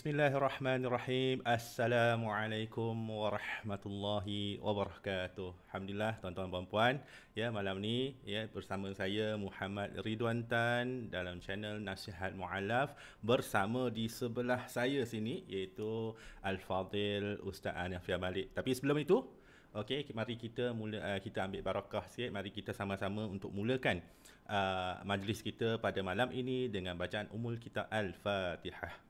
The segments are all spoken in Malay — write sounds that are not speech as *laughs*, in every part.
Bismillahirrahmanirrahim. Assalamualaikum warahmatullahi wabarakatuh. Alhamdulillah tuan-tuan dan puan-puan, ya malam ni ya bersama saya Muhammad Ridwan Tan dalam channel Nasihat Mualaf bersama di sebelah saya sini iaitu Al-Fadil Ustaz Anafia Malik. Tapi sebelum itu Okey, mari kita mula eh, kita ambil barakah sikit. Mari kita sama-sama untuk mulakan uh, majlis kita pada malam ini dengan bacaan Umul kita Al-Fatihah.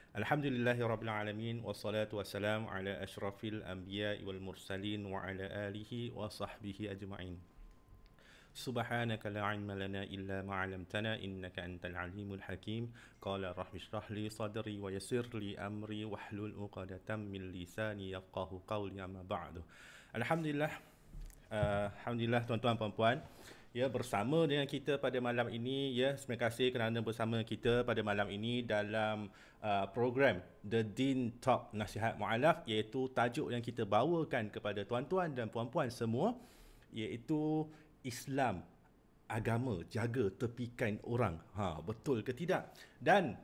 الحمد لله رب العالمين والصلاة والسلام على أشرف الأنبياء والمرسلين وعلى آله وصحبه أجمعين سبحانك لا علم لنا إلا ما علمتنا إنك أنت العليم الحكيم قال رب اشرح لي صدري ويسر لي أمري واحلل عقدة من لساني يفقه قولي أما بعد الحمد لله uh, آه، Alhamdulillah tuan-tuan puan ya bersama dengan kita pada malam ini ya terima kasih kerana bersama kita pada malam ini dalam uh, program The Dean Talk Nasihat Mualaf iaitu tajuk yang kita bawakan kepada tuan-tuan dan puan-puan semua iaitu Islam agama jaga tepikan orang ha betul ke tidak dan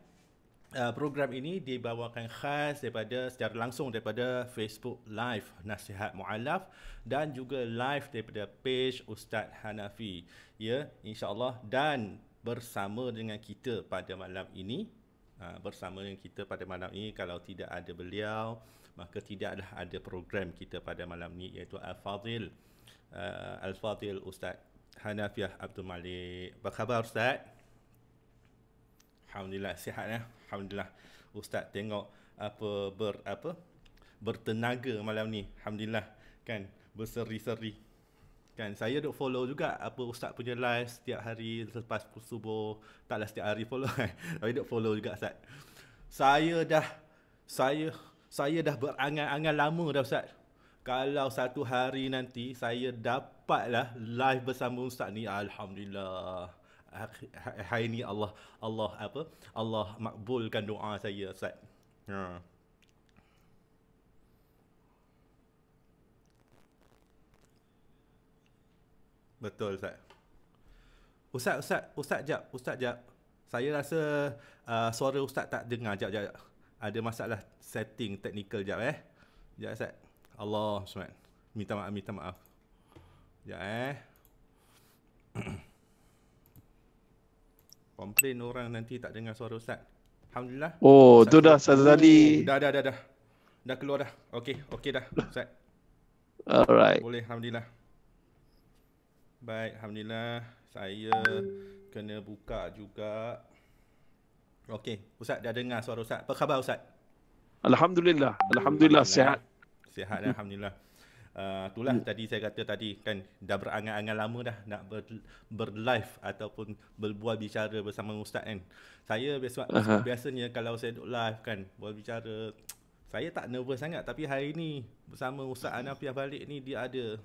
Uh, program ini dibawakan khas daripada secara langsung daripada Facebook Live Nasihat Mualaf dan juga live daripada page Ustaz Hanafi. Ya, insya-Allah dan bersama dengan kita pada malam ini uh, bersama dengan kita pada malam ini kalau tidak ada beliau maka tidaklah ada program kita pada malam ini iaitu Al-Fadhil uh, Al-Fadhil Ustaz Hanafiah Abdul Malik. Apa khabar Ustaz? Alhamdulillah sihat ya. Alhamdulillah. Ustaz tengok apa ber apa bertenaga malam ni. Alhamdulillah kan berseri-seri. Kan saya dok follow juga apa ustaz punya live setiap hari selepas subuh. Taklah setiap hari follow. Kan? *laughs* Tapi dok follow juga ustaz. Saya dah saya saya dah berangan-angan lama dah ustaz. Kalau satu hari nanti saya dapatlah live bersama ustaz ni alhamdulillah hari ni Allah Allah apa Allah makbulkan doa saya Ustaz. Ha. Betul Ustaz. Ustaz Ustaz Ustaz jap Ustaz jap. Saya rasa uh, suara Ustaz tak dengar jap jap. Ada masalah setting technical jap eh. Jap Ustaz. Allah Subhanahu. Minta maaf minta maaf. Jap eh. *clears throat* Komplain orang nanti tak dengar suara Ustaz. Alhamdulillah. Oh, Ustaz tu dah Ustaz Zali. Dah, dah, dah, dah. Dah keluar dah. Okey, okey dah Ustaz. Alright. Boleh, Alhamdulillah. Baik, Alhamdulillah. Saya kena buka juga. Okey, Ustaz dah dengar suara Ustaz. Apa khabar Ustaz? Alhamdulillah. Alhamdulillah, sihat. Sihat, Alhamdulillah. Uh, itulah hmm. tadi saya kata tadi kan dah berangan-angan lama dah nak ber, berlive ataupun berbual bicara bersama ustaz kan. Saya biasa uh-huh. biasanya kalau saya duk live kan berbual bicara saya tak nervous sangat tapi hari ni bersama ustaz Anafiah balik ni dia ada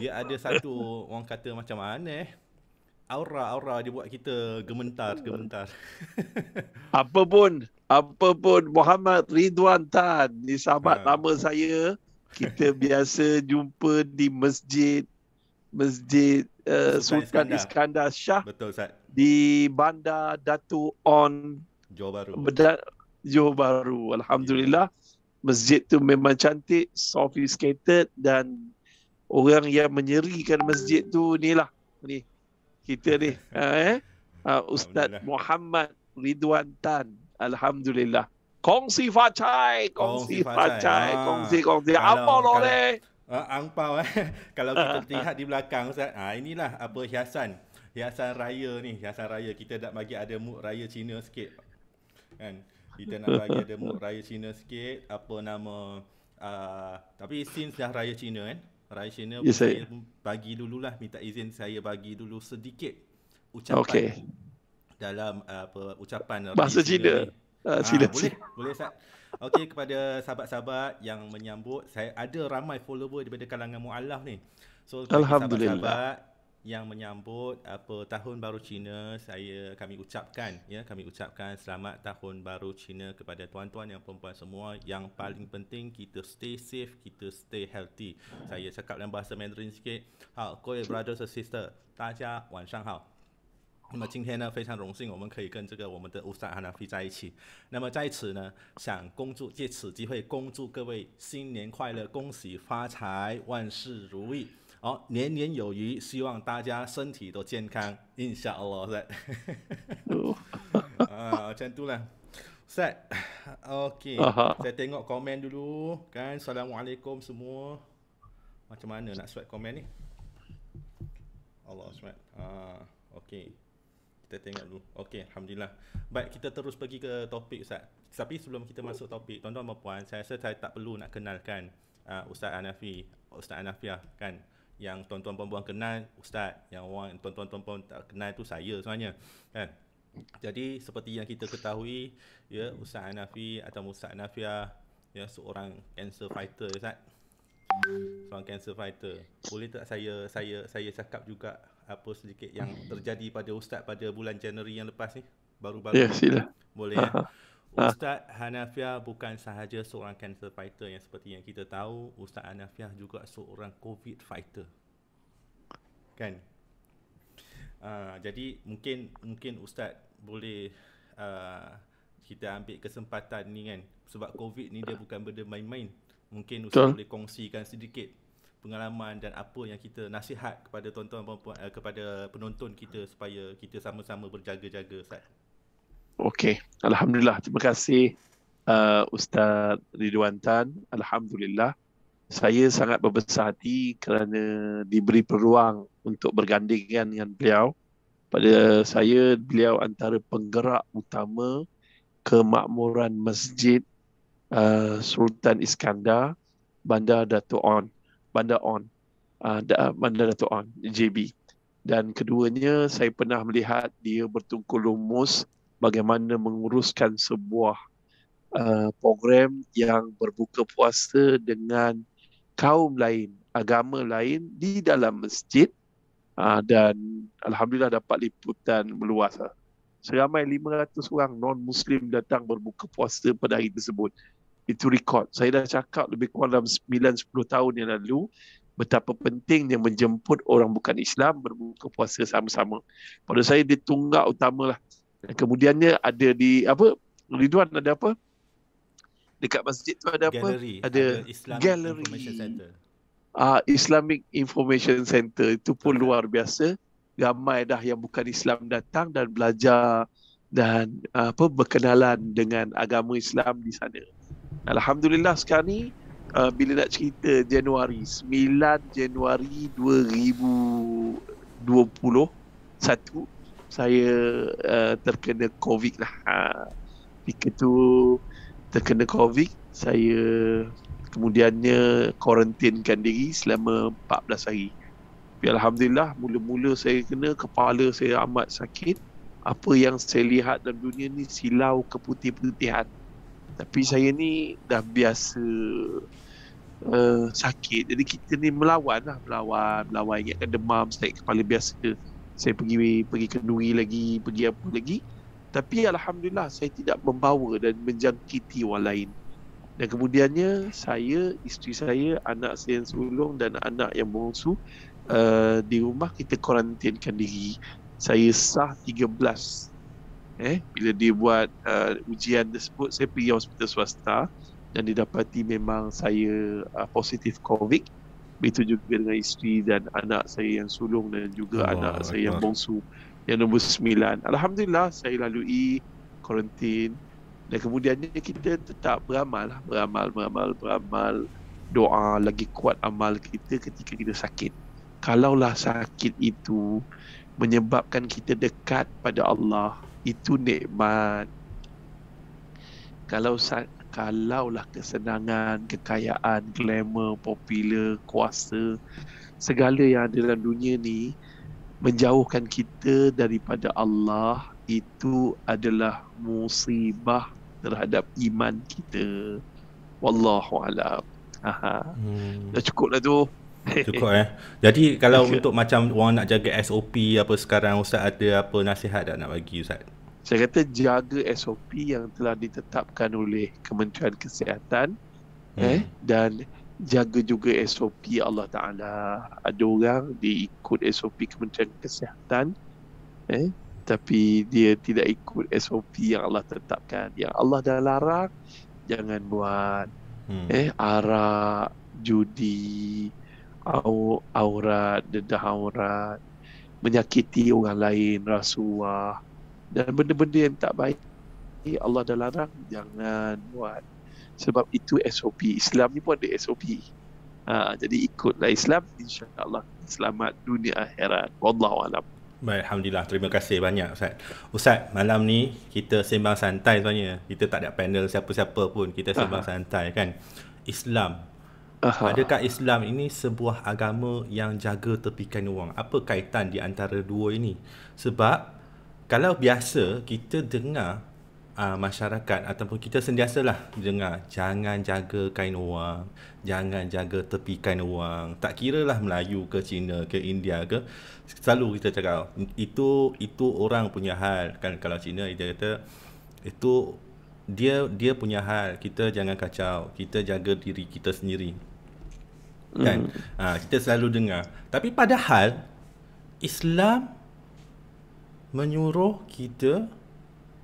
dia ada satu orang kata macam mana eh aura aura dia buat kita gementar gementar *laughs* Apapun apapun Muhammad Ridwan Tan ni sahabat uh. lama saya kita biasa jumpa di masjid masjid uh, Sultan, Iskandar. Shah betul di Bandar Datu On Johor Bahru Johor Bahru alhamdulillah yeah. masjid tu memang cantik sophisticated dan orang yang menyerikan masjid tu ni lah ni kita ni uh, *laughs* eh uh, Ustaz Muhammad Ridwan Tan alhamdulillah 恭喜发财，恭喜发财，恭喜恭喜，红包落来。Uh, ang eh, angpau eh. *laughs* Kalau kita lihat di belakang Ustaz, ah apa hiasan. Hiasan raya ni, hiasan raya kita nak bagi ada mood raya Cina sikit. Kan? Kita nak bagi ada mood *laughs* raya Cina sikit. Apa nama uh, tapi since dah raya Cina kan. Raya Cina yes, saya bagi dululah minta izin saya bagi dulu sedikit ucapan. Okay. Dalam uh, apa ucapan bahasa Cina. Cina. Ah, ah, sila, boleh, sila. boleh Ustaz. Okey, kepada sahabat-sahabat yang menyambut, saya ada ramai follower daripada kalangan mu'alaf ni. So, sahabat-sahabat yang menyambut apa tahun baru Cina, saya kami ucapkan, ya, kami ucapkan selamat tahun baru Cina kepada tuan-tuan yang perempuan semua. Yang paling penting kita stay safe, kita stay healthy. Saya cakap dalam bahasa Mandarin sikit. Ha, Hao, koi brothers and sisters, 大家晚上好.那么今天呢，非常荣幸，我们可以跟这个我们的乌萨阿纳菲在一起。那么在此呢，想恭祝借此机会恭祝各位新年快乐，恭喜发财，万事如意，好年年有余。希望大家身体都健康，应下哦，塞。*laughs* 啊，先读啦，塞。OK，先听个 comment 度噜，咁 salamualaikum semua，嘛，怎么阿你又想写 c o m e n t 呢？哦，写啊，OK。kita tengok dulu. Okey, alhamdulillah. Baik, kita terus pergi ke topik Ustaz. Tapi sebelum kita masuk topik, tuan-tuan dan puan, saya rasa saya tak perlu nak kenalkan uh, Ustaz Anafi, Ustaz Anafi Anafiah kan. Yang tuan-tuan dan puan kenal Ustaz, yang orang tuan-tuan dan puan tak kenal tu saya sebenarnya. Kan? Jadi seperti yang kita ketahui, ya Ustaz Anafi atau Ustaz Anafiah ya seorang cancer fighter Ustaz seorang cancer fighter. Boleh tak saya saya saya cakap juga apa sedikit yang terjadi pada ustaz pada bulan Januari yang lepas ni? Baru-baru. Ya, sila. Boleh. Ya? *laughs* Ha. Ustaz Hanafia bukan sahaja seorang cancer fighter yang seperti yang kita tahu, Ustaz Hanafia juga seorang COVID fighter. Kan? Uh, jadi mungkin mungkin ustaz boleh uh, kita ambil kesempatan ni kan sebab COVID ni dia bukan benda main-main mungkin Ustaz Betul. boleh kongsikan sedikit pengalaman dan apa yang kita nasihat kepada tuan-tuan puan-puan eh, kepada penonton kita supaya kita sama-sama berjaga-jaga Ustaz. Okey, alhamdulillah. Terima kasih uh, Ustaz Ridwan Tan. Alhamdulillah. Saya sangat berbesar hati kerana diberi peluang untuk bergandingan dengan beliau. Pada saya, beliau antara penggerak utama kemakmuran masjid uh, Sultan Iskandar Bandar Dato On Bandar On uh, uh, Bandar Dato On JB dan keduanya saya pernah melihat dia bertungkul lumus bagaimana menguruskan sebuah uh, program yang berbuka puasa dengan kaum lain agama lain di dalam masjid uh, dan alhamdulillah dapat liputan meluas. Lah. Seramai 500 orang non muslim datang berbuka puasa pada hari tersebut itu record. Saya dah cakap lebih kurang dalam 9-10 tahun yang lalu betapa pentingnya menjemput orang bukan Islam berbuka puasa sama-sama. Pada saya dia tunggak utamalah. Dan kemudiannya ada di apa? Ridwan ada apa? Dekat masjid tu ada gallery. apa? Ada, ada Islamic gallery. Information Center. Ah, Islamic Information Center itu pun okay. luar biasa. Ramai dah yang bukan Islam datang dan belajar dan ah, apa berkenalan dengan agama Islam di sana. Alhamdulillah sekarang ni uh, bila nak cerita Januari 9 Januari satu saya uh, terkena COVID lah. Ha. Ketika tu terkena COVID saya kemudiannya kuarantinkan diri selama 14 hari. Tapi Alhamdulillah mula-mula saya kena kepala saya amat sakit. Apa yang saya lihat dalam dunia ni silau keputih-putihan. Tapi saya ni dah biasa uh, sakit. Jadi kita ni melawan lah. Melawan, melawan. Ingatkan demam, sakit kepala biasa. Saya pergi pergi kenduri lagi, pergi apa lagi. Tapi Alhamdulillah saya tidak membawa dan menjangkiti orang lain. Dan kemudiannya saya, isteri saya, anak saya yang sulung dan anak yang bongsu uh, di rumah kita kuarantinkan diri. Saya sah eh bila dia buat uh, ujian tersebut saya pergi hospital swasta dan didapati memang saya uh, positif covid itu juga dengan isteri dan anak saya yang sulung dan juga Allah, anak Allah. saya yang bongsu yang nombor 9 alhamdulillah saya lalui kuarantin dan kemudiannya kita tetap beramal lah. beramal beramal beramal doa lagi kuat amal kita ketika kita sakit kalaulah sakit itu menyebabkan kita dekat pada Allah itu nikmat kalau kalaulah kesenangan kekayaan glamour popular kuasa segala yang ada dalam dunia ni menjauhkan kita daripada Allah itu adalah musibah terhadap iman kita wallahu alam aha hmm. dah cukup lah tu itu *laughs* kuat eh. Jadi kalau untuk macam orang nak jaga SOP apa sekarang Ustaz ada apa nasihat tak nak bagi Ustaz? Saya kata jaga SOP yang telah ditetapkan oleh Kementerian Kesihatan hmm. eh, dan jaga juga SOP Allah Ta'ala. Ada orang diikut SOP Kementerian Kesihatan eh, tapi dia tidak ikut SOP yang Allah tetapkan. Yang Allah dah larang, jangan buat. Hmm. Eh, arak, judi, aurat, dedah aurat, menyakiti orang lain, rasuah dan benda-benda yang tak baik Allah dah larang jangan buat sebab itu SOP Islam ni pun ada SOP ha, jadi ikutlah Islam insyaAllah selamat dunia akhirat Wallahualam Baik, Alhamdulillah. Terima kasih banyak Ustaz. Ustaz, malam ni kita sembang santai sebenarnya. Kita tak ada panel siapa-siapa pun. Kita sembang Aha. santai kan. Islam, Aha. Adakah Islam ini sebuah agama yang jaga tepikan wang? Apa kaitan di antara dua ini? Sebab kalau biasa kita dengar uh, masyarakat ataupun kita sentiasalah dengar jangan jaga kain wang, jangan jaga tepikan wang. Tak kira lah Melayu ke Cina ke India ke, selalu kita cakap itu itu orang punya hal. Kan kalau Cina dia kata itu dia dia punya hal kita jangan kacau kita jaga diri kita sendiri mm. kan uh, kita selalu dengar tapi padahal Islam menyuruh kita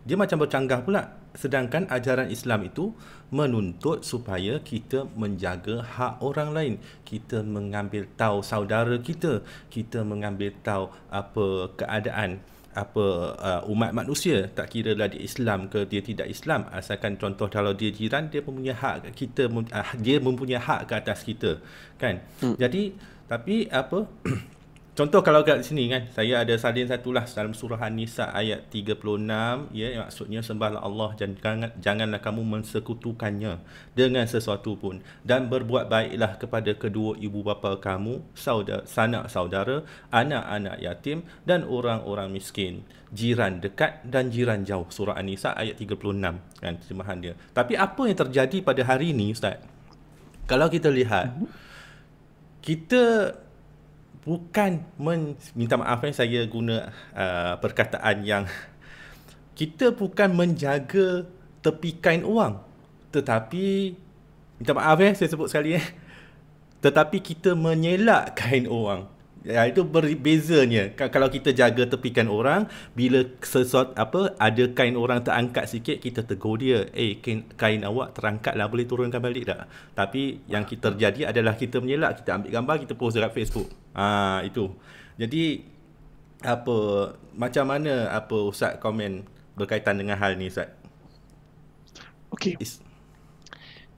dia macam bercanggah pula sedangkan ajaran Islam itu menuntut supaya kita menjaga hak orang lain kita mengambil tahu saudara kita kita mengambil tahu apa keadaan apa uh, umat manusia tak kira lah dia Islam ke dia tidak Islam asalkan contoh kalau dia jiran dia mempunyai hak kita uh, dia mempunyai hak ke atas kita kan hmm. jadi tapi apa *clears throat* Contoh kalau kat sini kan, saya ada salin satu lah dalam surah An-Nisa ayat 36. Ya, maksudnya, sembahlah Allah dan jangan, janganlah kamu mensekutukannya dengan sesuatu pun. Dan berbuat baiklah kepada kedua ibu bapa kamu, saudara, sanak saudara, anak-anak yatim dan orang-orang miskin. Jiran dekat dan jiran jauh. Surah An-Nisa ayat 36 kan, terjemahan dia. Tapi apa yang terjadi pada hari ini Ustaz? Kalau kita lihat, kita bukan men, minta maaf ni eh, saya guna uh, perkataan yang *laughs* kita bukan menjaga tepi kain uang tetapi minta maaf ya saya sebut sekali eh tetapi kita menyelak kain uang Ya, itu berbezanya. Kalau kita jaga tepikan orang, bila sesuatu apa ada kain orang terangkat sikit, kita tegur dia. Eh, kain, kain awak terangkat lah, boleh turunkan balik tak? Tapi yang kita terjadi adalah kita menyelak, kita ambil gambar, kita post dekat Facebook. Ha, itu. Jadi, apa macam mana apa Ustaz komen berkaitan dengan hal ni Ustaz? Okay.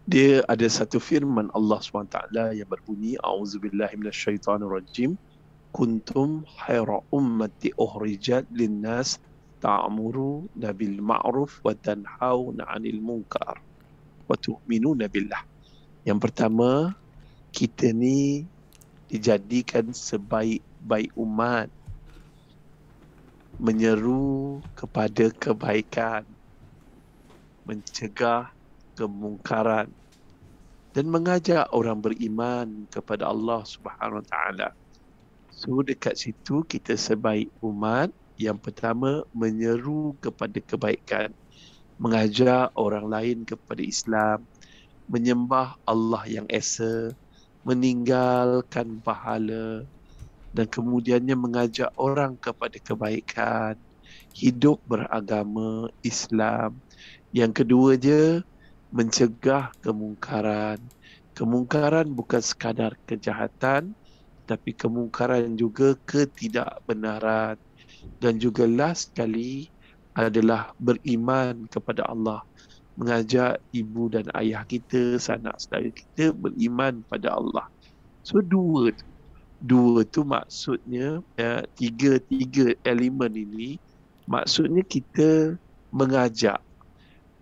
dia ada satu firman Allah SWT yang berbunyi A'udzubillahimnasyaitanirrajim. rajim kuntum khaira ummati uhrijat linnas ta'muru nabil ma'ruf wa tanhauna 'anil munkar wa tu'minuna billah. Yang pertama, kita ni dijadikan sebaik-baik umat menyeru kepada kebaikan mencegah kemungkaran dan mengajak orang beriman kepada Allah Subhanahu wa taala So dekat situ kita sebaik umat yang pertama menyeru kepada kebaikan, mengajar orang lain kepada Islam, menyembah Allah yang Esa, meninggalkan pahala dan kemudiannya mengajar orang kepada kebaikan, hidup beragama Islam. Yang kedua je mencegah kemungkaran. Kemungkaran bukan sekadar kejahatan, tapi kemungkaran juga ketidakbenaran dan juga last sekali adalah beriman kepada Allah mengajak ibu dan ayah kita sanak saudara kita beriman pada Allah so dua tu dua tu maksudnya ya, tiga tiga elemen ini maksudnya kita mengajak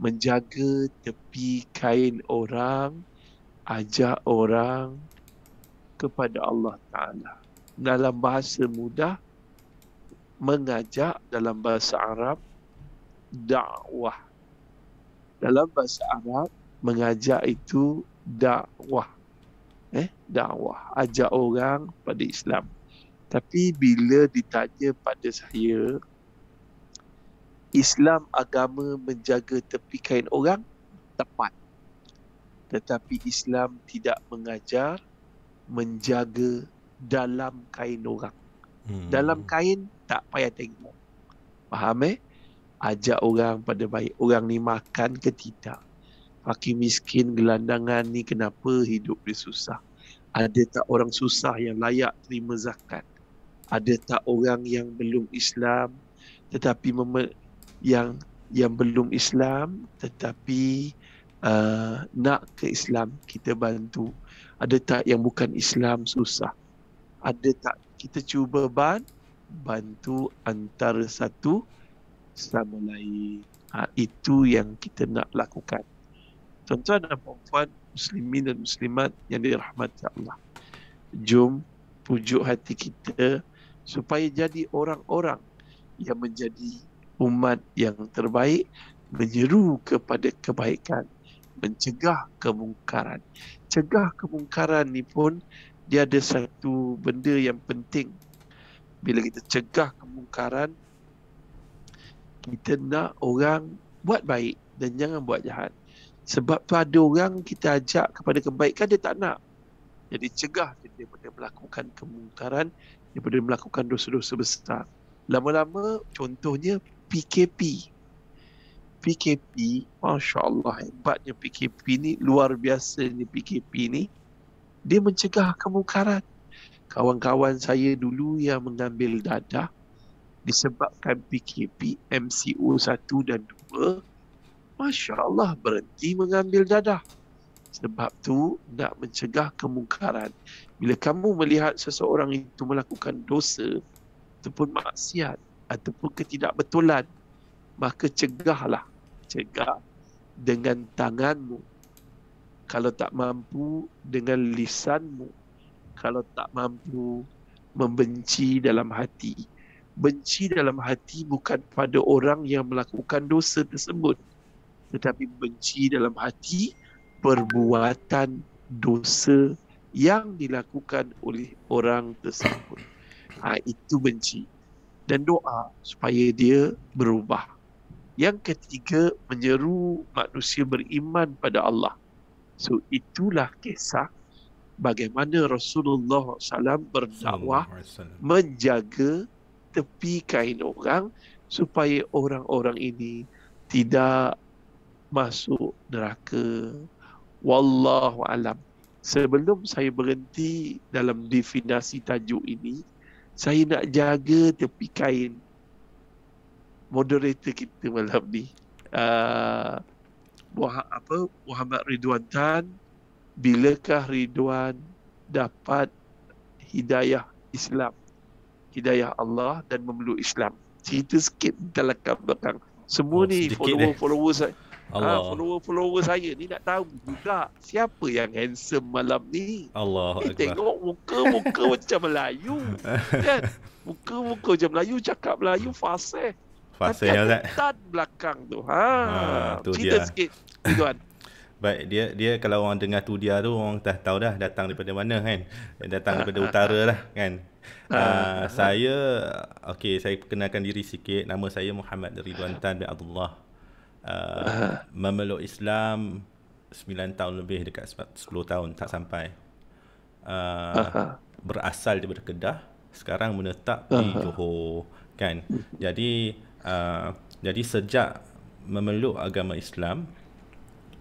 menjaga tepi kain orang ajak orang kepada Allah Ta'ala. Dalam bahasa mudah, mengajak dalam bahasa Arab, dakwah. Dalam bahasa Arab, mengajak itu dakwah. Eh, dakwah. Ajak orang pada Islam. Tapi bila ditanya pada saya, Islam agama menjaga tepi kain orang, tepat. Tetapi Islam tidak mengajar menjaga dalam kain orang. Hmm. Dalam kain tak payah tengok. Faham eh? Ajak orang pada baik. Orang ni makan ke tidak. Fakir miskin gelandangan ni kenapa hidup dia susah. Ada tak orang susah yang layak terima zakat. Ada tak orang yang belum Islam tetapi yang yang belum Islam tetapi uh, nak ke Islam kita bantu ada tak yang bukan Islam susah? Ada tak kita cuba ban bantu antara satu sama lain? Ha, itu yang kita nak lakukan. Tuan-tuan dan puan-puan, muslimin dan muslimat yang dirahmati Allah. Jom pujuk hati kita supaya jadi orang-orang yang menjadi umat yang terbaik menyeru kepada kebaikan mencegah kemungkaran mencegah kemungkaran ni pun dia ada satu benda yang penting. Bila kita cegah kemungkaran kita nak orang buat baik dan jangan buat jahat. Sebab tu ada orang kita ajak kepada kebaikan dia tak nak. Jadi cegah dia daripada melakukan kemungkaran, daripada melakukan dosa-dosa besar. Lama-lama contohnya PKP. PKP, Masya Allah hebatnya PKP ni, luar biasa ni PKP ni, dia mencegah kemungkaran. Kawan-kawan saya dulu yang mengambil dadah disebabkan PKP MCO 1 dan 2, Masya Allah berhenti mengambil dadah. Sebab tu nak mencegah kemungkaran. Bila kamu melihat seseorang itu melakukan dosa ataupun maksiat ataupun ketidakbetulan, maka cegahlah cegah dengan tanganmu. Kalau tak mampu dengan lisanmu. Kalau tak mampu membenci dalam hati. Benci dalam hati bukan pada orang yang melakukan dosa tersebut. Tetapi benci dalam hati perbuatan dosa yang dilakukan oleh orang tersebut. Ha, itu benci. Dan doa supaya dia berubah. Yang ketiga menyeru manusia beriman pada Allah. So itulah kisah bagaimana Rasulullah SAW berdakwah menjaga tepi kain orang supaya orang-orang ini tidak masuk neraka. Wallahu alam. Sebelum saya berhenti dalam definasi tajuk ini, saya nak jaga tepi kain moderator kita malam ni uh, apa Muhammad Ridwan Tan bilakah Ridwan dapat hidayah Islam hidayah Allah dan memeluk Islam cerita sikit tentang lekat belakang semua oh, ni follower eh. follower saya ah, Allah. Ha, follower follower saya ni nak tahu juga siapa yang handsome malam ni Allah eh, tengok muka-muka *laughs* macam Melayu kan muka-muka macam Melayu cakap Melayu fasih eh? Fasa yang Zat. Tan belakang tu. Ha. ha tu Cita dia. sikit tuan. *laughs* Baik, dia dia kalau orang dengar tu dia tu orang dah tahu dah datang daripada mana kan. Datang daripada *laughs* utara lah kan. Uh, saya okey saya perkenalkan diri sikit. Nama saya Muhammad Ridwan Tan bin Abdullah. Uh, memeluk Islam 9 tahun lebih dekat 10 tahun tak sampai. Uh, berasal daripada Kedah, sekarang menetap di Johor kan. Hmm. Jadi uh, jadi sejak memeluk agama Islam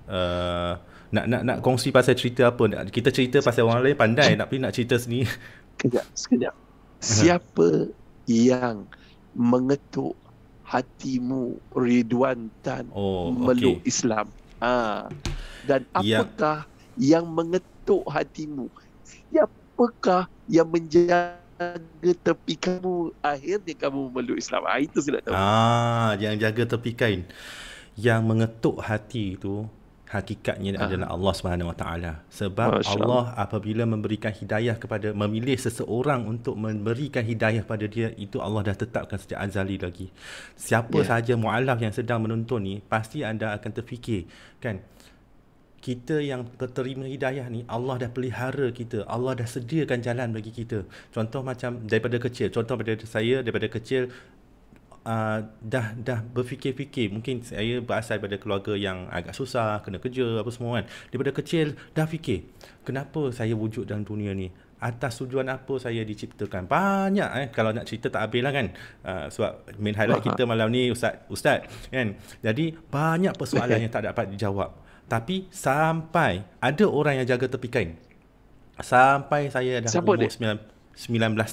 uh, nak nak nak kongsi pasal cerita apa kita cerita pasal orang lain pandai nak pergi nak cerita sini sekejap sekejap siapa yang mengetuk hatimu Ridwan Tan oh, memeluk okay. Islam ha. dan apakah yang... yang mengetuk hatimu siapakah yang menjadi jaga tepi kamu akhirnya kamu memeluk Islam ah, itu saya nak tahu ah, yang jaga tepi kain yang mengetuk hati itu hakikatnya ah. adalah Allah Subhanahu Wa Taala sebab Masya Allah. Allah apabila memberikan hidayah kepada memilih seseorang untuk memberikan hidayah pada dia itu Allah dah tetapkan sejak azali lagi siapa yeah. sahaja mualaf yang sedang menonton ni pasti anda akan terfikir kan kita yang terima hidayah ni Allah dah pelihara kita Allah dah sediakan jalan bagi kita contoh macam daripada kecil contoh daripada saya daripada kecil uh, dah dah berfikir-fikir mungkin saya berasal daripada keluarga yang agak susah kena kerja apa semua kan daripada kecil dah fikir kenapa saya wujud dalam dunia ni atas tujuan apa saya diciptakan banyak eh kalau nak cerita tak habis lah kan uh, sebab main highlight ah, kita malam ni ustaz ustaz kan jadi banyak persoalan yang tak dapat dijawab tapi sampai ada orang yang jaga tepi kain. Sampai saya dah Siapa umur dia? 19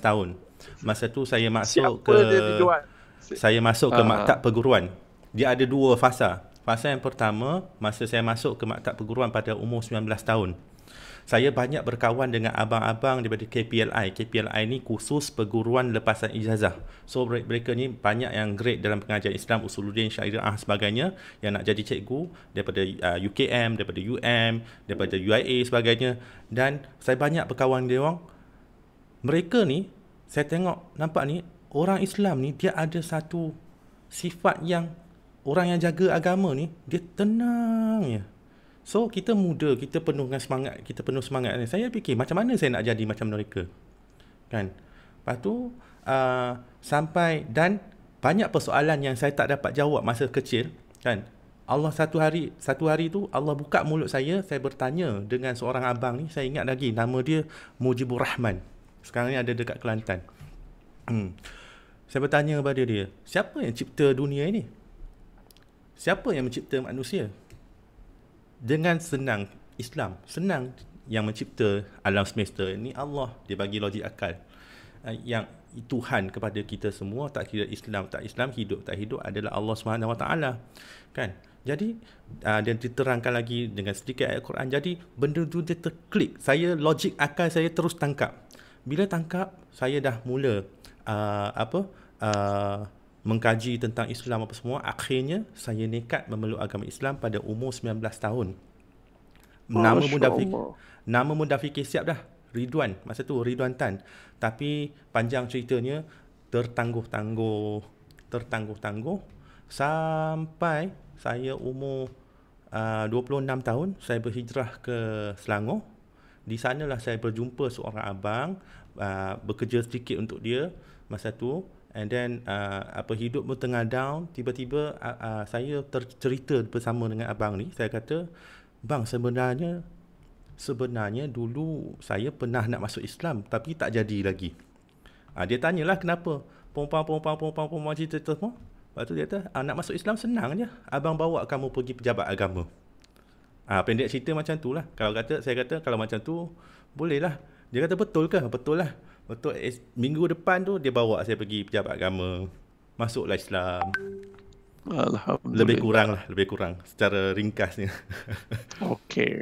tahun. Masa tu saya masuk Siapa ke saya masuk ke uh-huh. maktab perguruan. Dia ada dua fasa. Fasa yang pertama, masa saya masuk ke maktab perguruan pada umur 19 tahun saya banyak berkawan dengan abang-abang daripada KPLI. KPLI ni khusus perguruan lepasan ijazah. So mereka ni banyak yang great dalam pengajian Islam, Usuluddin, Syariah ah, sebagainya yang nak jadi cikgu daripada ah, UKM, daripada UM, daripada UIA sebagainya dan saya banyak berkawan dengan orang. Mereka ni saya tengok nampak ni orang Islam ni dia ada satu sifat yang orang yang jaga agama ni dia tenangnya. Je So kita muda, kita penuh dengan semangat, kita penuh semangat. Saya fikir macam mana saya nak jadi macam mereka. Kan? Lepas tu uh, sampai dan banyak persoalan yang saya tak dapat jawab masa kecil, kan? Allah satu hari, satu hari tu Allah buka mulut saya, saya bertanya dengan seorang abang ni, saya ingat lagi nama dia Mujibur Rahman. Sekarang ni ada dekat Kelantan. Hmm. saya bertanya kepada dia, siapa yang cipta dunia ini? Siapa yang mencipta manusia? dengan senang Islam senang yang mencipta alam semesta ini Allah dia bagi logik akal eh, yang Tuhan kepada kita semua tak kira Islam tak Islam hidup tak hidup adalah Allah SWT kan jadi ah, dan diterangkan lagi dengan sedikit ayat Quran jadi benda tu dia terklik saya logik akal saya terus tangkap bila tangkap saya dah mula uh, apa uh, mengkaji tentang Islam apa semua akhirnya saya nekat memeluk agama Islam pada umur 19 tahun nama pun dah fikir nama pun dah fikir siap dah Ridwan masa tu Ridwan Tan tapi panjang ceritanya tertangguh-tangguh tertangguh-tangguh sampai saya umur ah, uh, 26 tahun saya berhijrah ke Selangor di sanalah saya berjumpa seorang abang uh, bekerja sedikit untuk dia masa tu And then uh, apa hidup pun tengah down, tiba-tiba uh, uh, saya tercerita bersama dengan abang ni. Saya kata, "Bang, sebenarnya sebenarnya dulu saya pernah nak masuk Islam tapi tak jadi lagi." Uh, dia tanyalah kenapa? Pompang pompang pompang pompang cerita semua. Lepas tu dia kata, ah, nak masuk Islam senang je. Abang bawa kamu pergi pejabat agama. Ah, pendek cerita macam tu lah. Kalau kata, saya kata kalau macam tu, boleh lah. Dia kata, betul ke? Betul lah. Betul minggu depan tu dia bawa saya pergi pejabat agama. Masuklah Islam. Alhamdulillah. Lebih kurang lah, lebih kurang secara ringkasnya. *laughs* Okay.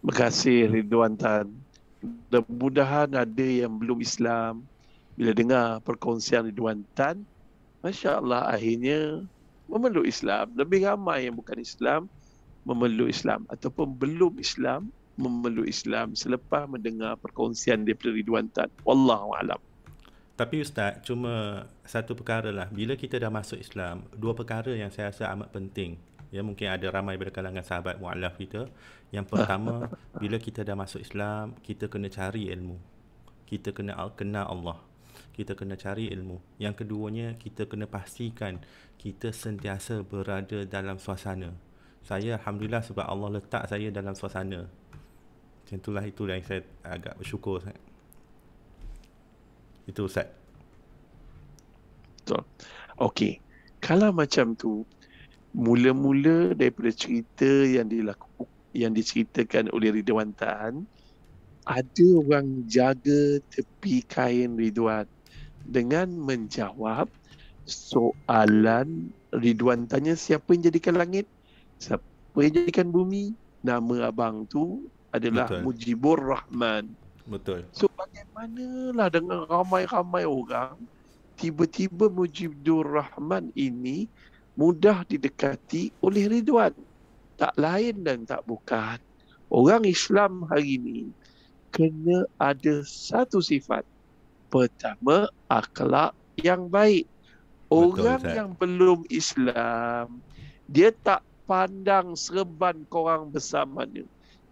Terima kasih Ridwan Tan. Mudah-mudahan ada yang belum Islam bila dengar perkongsian Ridwan Tan, masya-Allah akhirnya memeluk Islam. Lebih ramai yang bukan Islam memeluk Islam ataupun belum Islam memeluk Islam selepas mendengar perkongsian daripada Ridwan Tan. Wallahu alam. Tapi Ustaz, cuma satu perkara lah. Bila kita dah masuk Islam, dua perkara yang saya rasa amat penting. Ya, mungkin ada ramai dari kalangan sahabat mu'alaf kita. Yang pertama, *laughs* bila kita dah masuk Islam, kita kena cari ilmu. Kita kena kenal Allah kita kena cari ilmu. Yang keduanya kita kena pastikan kita sentiasa berada dalam suasana. Saya alhamdulillah sebab Allah letak saya dalam suasana macam itulah itu yang saya agak bersyukur saya. Itu Ustaz. Betul. Okey. Kalau macam tu, mula-mula daripada cerita yang dilakukan yang diceritakan oleh Ridwan Tan, ada orang jaga tepi kain Ridwan dengan menjawab soalan Ridwan tanya siapa yang jadikan langit? Siapa yang jadikan bumi? Nama abang tu adalah Betul. Mujibur Rahman. Betul. So bagaimanalah dengan ramai-ramai orang tiba-tiba Mujibur Rahman ini mudah didekati oleh Ridwan. Tak lain dan tak bukan. Orang Islam hari ini kena ada satu sifat. Pertama, akhlak yang baik. Orang Betul, yang belum Islam, dia tak pandang serban korang besar mana.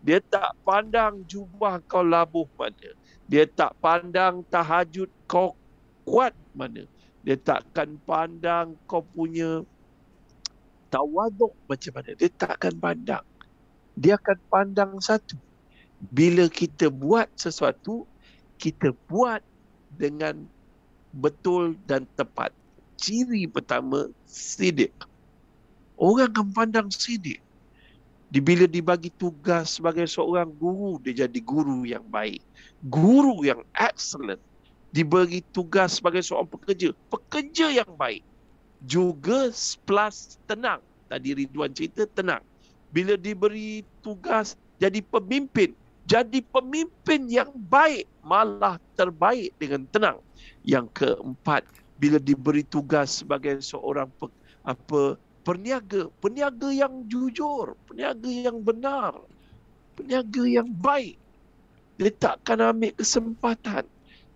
Dia tak pandang jubah kau labuh mana. Dia tak pandang tahajud kau kuat mana. Dia takkan pandang kau punya tawaduk macam mana. Dia takkan pandang. Dia akan pandang satu. Bila kita buat sesuatu, kita buat dengan betul dan tepat. Ciri pertama, sidik. Orang akan pandang sidik bila dibagi tugas sebagai seorang guru dia jadi guru yang baik guru yang excellent diberi tugas sebagai seorang pekerja pekerja yang baik juga plus tenang tadi Ridwan cerita tenang bila diberi tugas jadi pemimpin jadi pemimpin yang baik malah terbaik dengan tenang yang keempat bila diberi tugas sebagai seorang pe, apa perniaga, peniaga yang jujur, peniaga yang benar, peniaga yang baik. Dia takkan ambil kesempatan.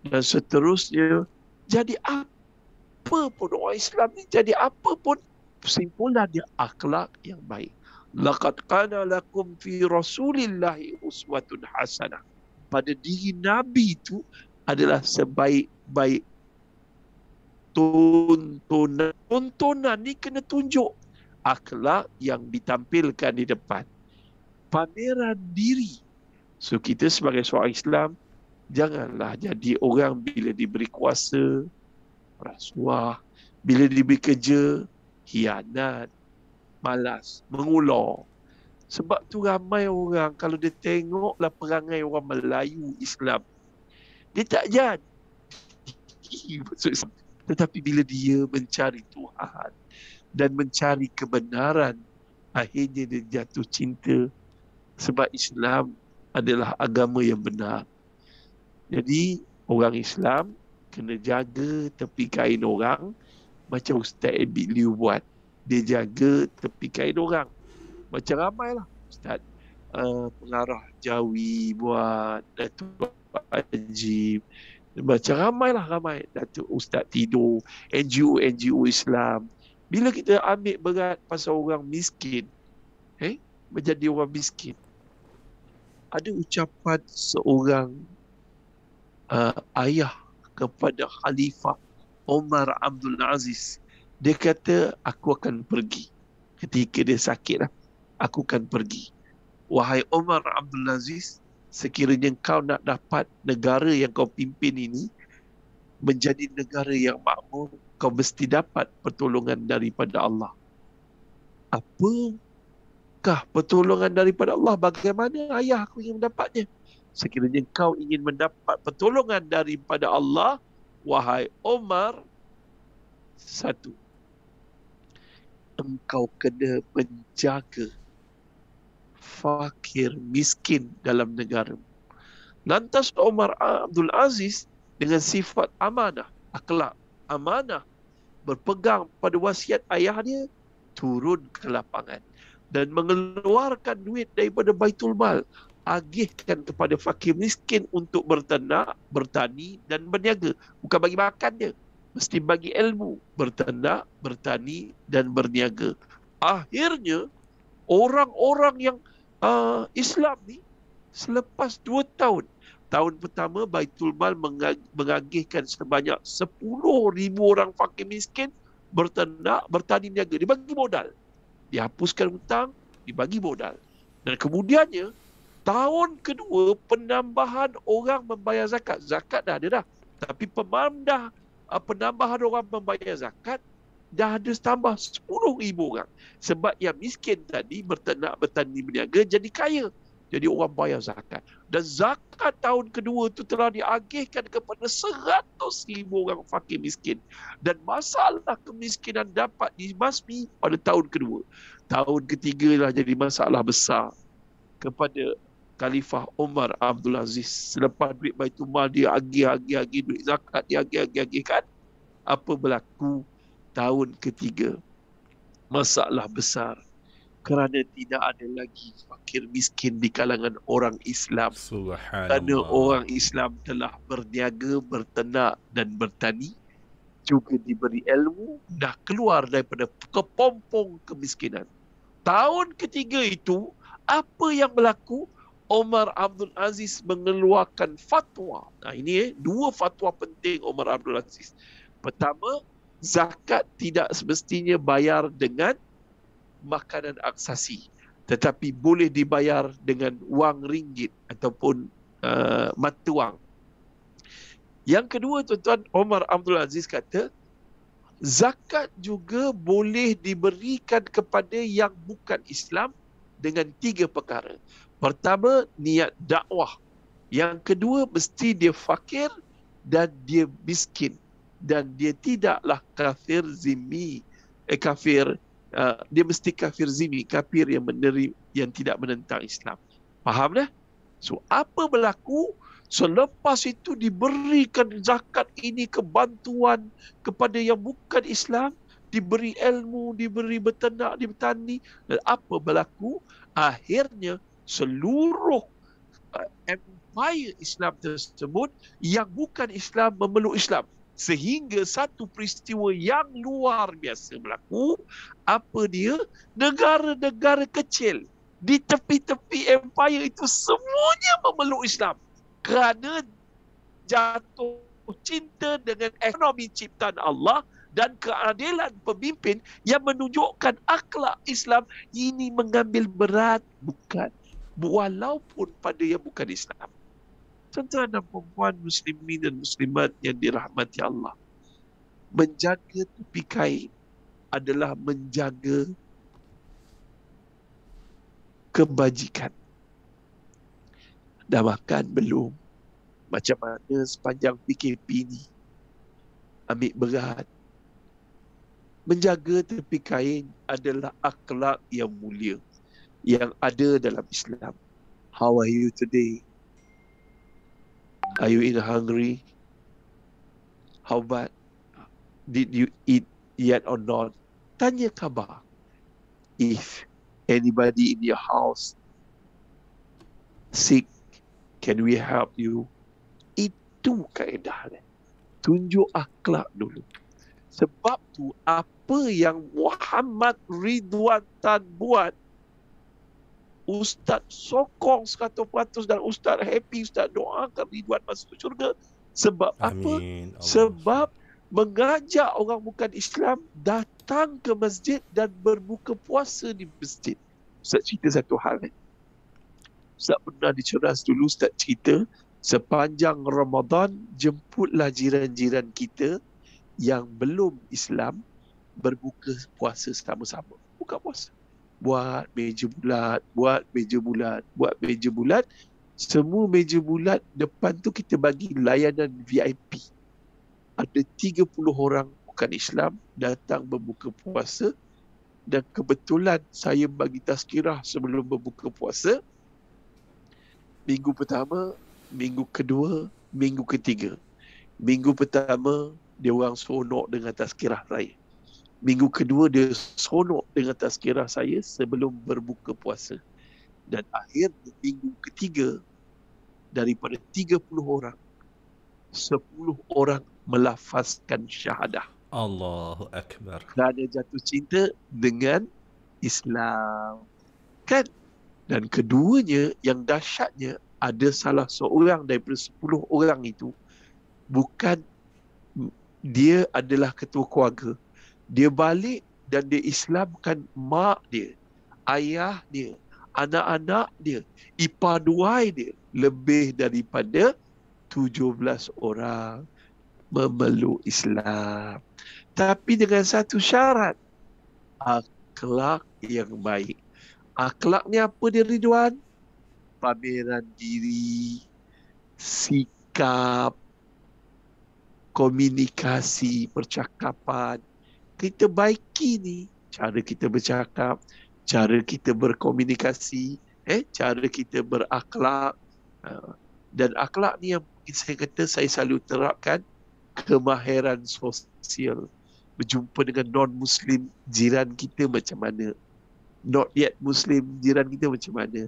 Dan seterusnya, jadi apa pun orang Islam ni, jadi apa pun, simpulan dia akhlak yang baik. Laqad kana lakum fi rasulillahi uswatun hasanah. Pada diri Nabi itu adalah sebaik-baik tuntunan. Tuntunan ni kena tunjuk akhlak yang ditampilkan di depan. Pameran diri. So kita sebagai seorang Islam, janganlah jadi orang bila diberi kuasa, rasuah, bila diberi kerja, hianat, malas, mengulur. Sebab tu ramai orang kalau dia tengoklah perangai orang Melayu Islam, dia tak jadi. *laughs* Tetapi bila dia mencari Tuhan, dan mencari kebenaran akhirnya dia jatuh cinta sebab Islam adalah agama yang benar jadi orang Islam kena jaga tepi kain orang macam Ustaz Abid Liu buat dia jaga tepi kain orang macam lah Ustaz uh, pengarah Jawi buat Datuk Ajib macam ramailah ramai Datuk Ustaz Tidur NGO-NGO Islam bila kita ambil berat pasal orang miskin, eh, menjadi orang miskin. Ada ucapan seorang uh, ayah kepada khalifah Omar Abdul Aziz. Dia kata, aku akan pergi. Ketika dia sakit, lah, aku akan pergi. Wahai Omar Abdul Aziz, sekiranya kau nak dapat negara yang kau pimpin ini menjadi negara yang makmur, kau mesti dapat pertolongan daripada Allah. Apakah pertolongan daripada Allah? Bagaimana ayah aku ingin mendapatnya? Sekiranya kau ingin mendapat pertolongan daripada Allah, wahai Omar, satu, engkau kena menjaga fakir miskin dalam negara. Lantas Omar Abdul Aziz dengan sifat amanah, akhlak, amanah, berpegang pada wasiat ayah dia turun ke lapangan dan mengeluarkan duit daripada Baitul Mal agihkan kepada fakir miskin untuk bertenak bertani dan berniaga. Bukan bagi makan dia. Mesti bagi ilmu. bertenak bertani dan berniaga. Akhirnya, orang-orang yang uh, Islam ni selepas dua tahun tahun pertama Baitul Mal mengagihkan sebanyak 10,000 orang fakir miskin bertenak, bertani niaga. Dia bagi modal. Dihapuskan hutang, bagi modal. Dan kemudiannya, tahun kedua penambahan orang membayar zakat. Zakat dah ada dah. Tapi pemandah uh, penambahan orang membayar zakat dah ada tambah 10,000 orang. Sebab yang miskin tadi bertenak, bertani, niaga jadi kaya. Jadi orang bayar zakat. Dan zakat tahun kedua itu telah diagihkan kepada seratus ribu orang fakir miskin. Dan masalah kemiskinan dapat dimasmi pada tahun kedua. Tahun ketiga lah jadi masalah besar kepada Khalifah Omar Abdul Aziz. Selepas duit Baitul Mal dia agih-agih-agih duit zakat dia agih-agih-agih kan. Apa berlaku tahun ketiga? Masalah besar kerana tidak ada lagi fakir miskin di kalangan orang Islam. Subhanallah. Kerana orang Islam telah berniaga, bertenak dan bertani juga diberi ilmu dah keluar daripada kepompong kemiskinan. Tahun ketiga itu apa yang berlaku? Omar Abdul Aziz mengeluarkan fatwa. Nah ini eh, dua fatwa penting Omar Abdul Aziz. Pertama, zakat tidak semestinya bayar dengan makanan aksasi tetapi boleh dibayar dengan wang ringgit ataupun uh, mata wang. Yang kedua tuan-tuan Omar Abdul Aziz kata zakat juga boleh diberikan kepada yang bukan Islam dengan tiga perkara. Pertama niat dakwah. Yang kedua mesti dia fakir dan dia miskin dan dia tidaklah kafir zimmi eh, kafir Ah, dia mesti kafir zimi, kafir yang menerima yang tidak menentang Islam. Faham dah? So apa berlaku selepas itu diberikan zakat ini kebantuan kepada yang bukan Islam, diberi ilmu, diberi bertenak, diberi tani dan apa berlaku? Akhirnya seluruh uh, empire Islam tersebut yang bukan Islam memeluk Islam sehingga satu peristiwa yang luar biasa berlaku apa dia negara-negara kecil di tepi-tepi empire itu semuanya memeluk Islam kerana jatuh cinta dengan ekonomi ciptaan Allah dan keadilan pemimpin yang menunjukkan akhlak Islam ini mengambil berat bukan walaupun pada yang bukan Islam tuan ada dan perempuan muslimin dan muslimat yang dirahmati Allah. Menjaga tepi kain adalah menjaga kebajikan. Dah makan belum? Macam mana sepanjang PKP ni? Ambil berat. Menjaga tepi kain adalah akhlak yang mulia yang ada dalam Islam. How are you today? Are you in hungry? How bad? Did you eat yet or not? Tanya khabar. If anybody in your house sick, can we help you? Itu kaedahnya. Tunjuk akhlak dulu. Sebab tu apa yang Muhammad Ridwan Tan buat Ustaz sokong 100% dan Ustaz happy Ustaz doa kami buat masuk syurga sebab Amin. apa? Allah. Sebab mengajak orang bukan Islam datang ke masjid dan berbuka puasa di masjid. Ustaz cerita satu hal ni. Eh? Ustaz pernah di dulu Ustaz cerita sepanjang Ramadan jemputlah jiran-jiran kita yang belum Islam berbuka puasa sama-sama. Buka puasa buat meja bulat, buat meja bulat, buat meja bulat. Semua meja bulat depan tu kita bagi layanan VIP. Ada 30 orang bukan Islam datang berbuka puasa dan kebetulan saya bagi tazkirah sebelum berbuka puasa minggu pertama, minggu kedua, minggu ketiga. Minggu pertama dia orang seronok dengan tazkirah raya minggu kedua dia sonok dengan tazkirah saya sebelum berbuka puasa. Dan akhir minggu ketiga daripada 30 orang 10 orang melafazkan syahadah. Allahu akbar. Kerana jatuh cinta dengan Islam. Kan? Dan keduanya yang dahsyatnya ada salah seorang daripada 10 orang itu bukan dia adalah ketua keluarga dia balik dan dia islamkan mak dia, ayah dia, anak-anak dia, ipaduai dia lebih daripada 17 orang memeluk Islam. Tapi dengan satu syarat, akhlak yang baik. Akhlak ni apa dia Ridwan? Pameran diri, sikap, komunikasi, percakapan, kita baiki ni cara kita bercakap, cara kita berkomunikasi, eh cara kita berakhlak uh, dan akhlak ni yang saya kata saya selalu terapkan kemahiran sosial berjumpa dengan non muslim jiran kita macam mana not yet muslim jiran kita macam mana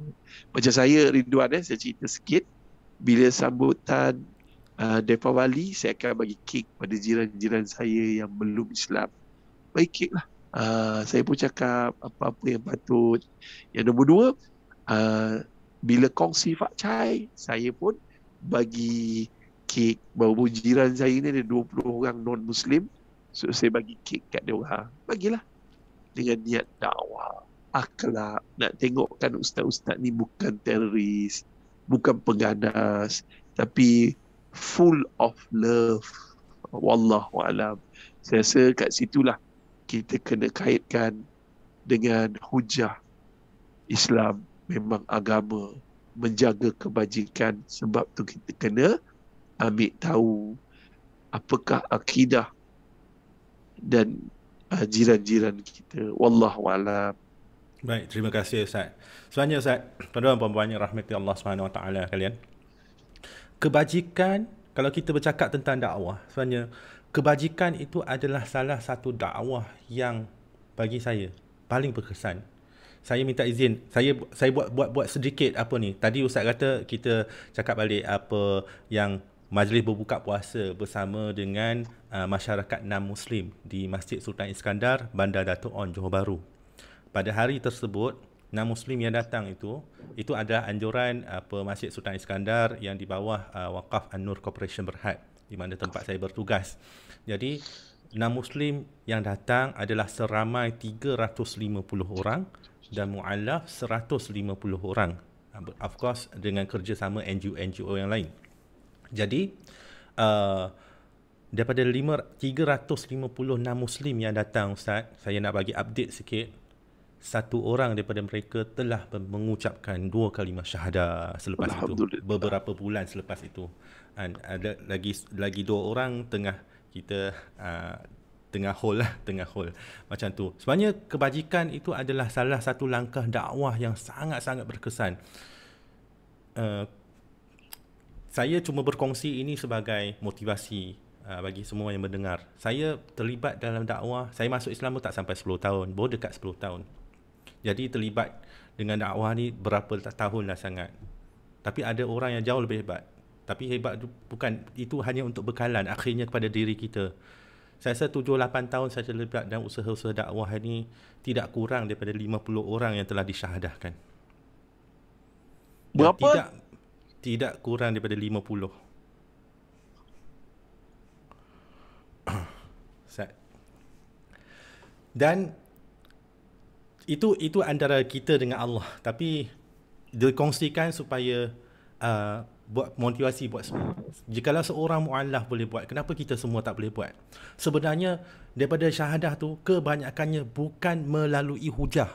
macam saya Ridwan eh saya cerita sikit bila sambutan uh, eh, Deepawali saya akan bagi kek pada jiran-jiran saya yang belum Islam baik-baik lah. Uh, saya pun cakap apa-apa yang patut. Yang nombor dua, uh, bila kongsi Fak Chai, saya pun bagi kek. Baru jiran saya ni ada 20 orang non-Muslim. So, saya bagi kek kat dia ah, Bagilah. Dengan niat dakwah. Akhlak. Nak tengokkan ustaz-ustaz ni bukan teroris. Bukan pengganas. Tapi full of love. Wallahualam. Saya rasa kat situlah kita kena kaitkan dengan hujah Islam memang agama menjaga kebajikan sebab tu kita kena ambil tahu apakah akidah dan uh, jiran-jiran kita wallahu alam baik terima kasih ustaz selanjutnya ustaz tuan-tuan puan-puan yang rahmati Allah Subhanahu wa taala kalian kebajikan kalau kita bercakap tentang dakwah sebenarnya kebajikan itu adalah salah satu dakwah yang bagi saya paling berkesan. Saya minta izin, saya saya buat buat buat sedikit apa ni. Tadi ustaz kata kita cakap balik apa yang majlis berbuka puasa bersama dengan uh, masyarakat non-muslim di Masjid Sultan Iskandar, Bandar Datuk On, Johor Bahru. Pada hari tersebut, non-muslim yang datang itu itu adalah anjuran apa Masjid Sultan Iskandar yang di bawah uh, wakaf An-Nur Corporation Berhad di mana tempat saya bertugas. Jadi enam muslim yang datang adalah seramai 350 orang dan mualaf 150 orang. Of course dengan kerjasama NGO-NGO yang lain. Jadi uh, daripada 356 muslim yang datang ustaz, saya nak bagi update sikit satu orang daripada mereka telah mengucapkan dua kalimah syahadah selepas itu beberapa bulan selepas itu ada lagi lagi dua orang tengah kita uh, tengah hole lah, tengah hole macam tu. Sebenarnya kebajikan itu adalah salah satu langkah dakwah yang sangat-sangat berkesan. Uh, saya cuma berkongsi ini sebagai motivasi uh, bagi semua yang mendengar. Saya terlibat dalam dakwah, saya masuk Islam pun tak sampai 10 tahun, baru dekat 10 tahun. Jadi terlibat dengan dakwah ni berapa tahun dah sangat. Tapi ada orang yang jauh lebih hebat tapi hebat bukan itu hanya untuk bekalan akhirnya kepada diri kita saya rasa tujuh lapan tahun saya terlibat dalam usaha-usaha dakwah ini tidak kurang daripada lima puluh orang yang telah disyahadahkan berapa? Tidak, tidak kurang daripada lima puluh. *clears throat* Dan itu itu antara kita dengan Allah. Tapi dikongsikan supaya uh, buat motivasi buat semua. Jikalau seorang muallaf boleh buat, kenapa kita semua tak boleh buat? Sebenarnya daripada syahadah tu kebanyakannya bukan melalui hujah.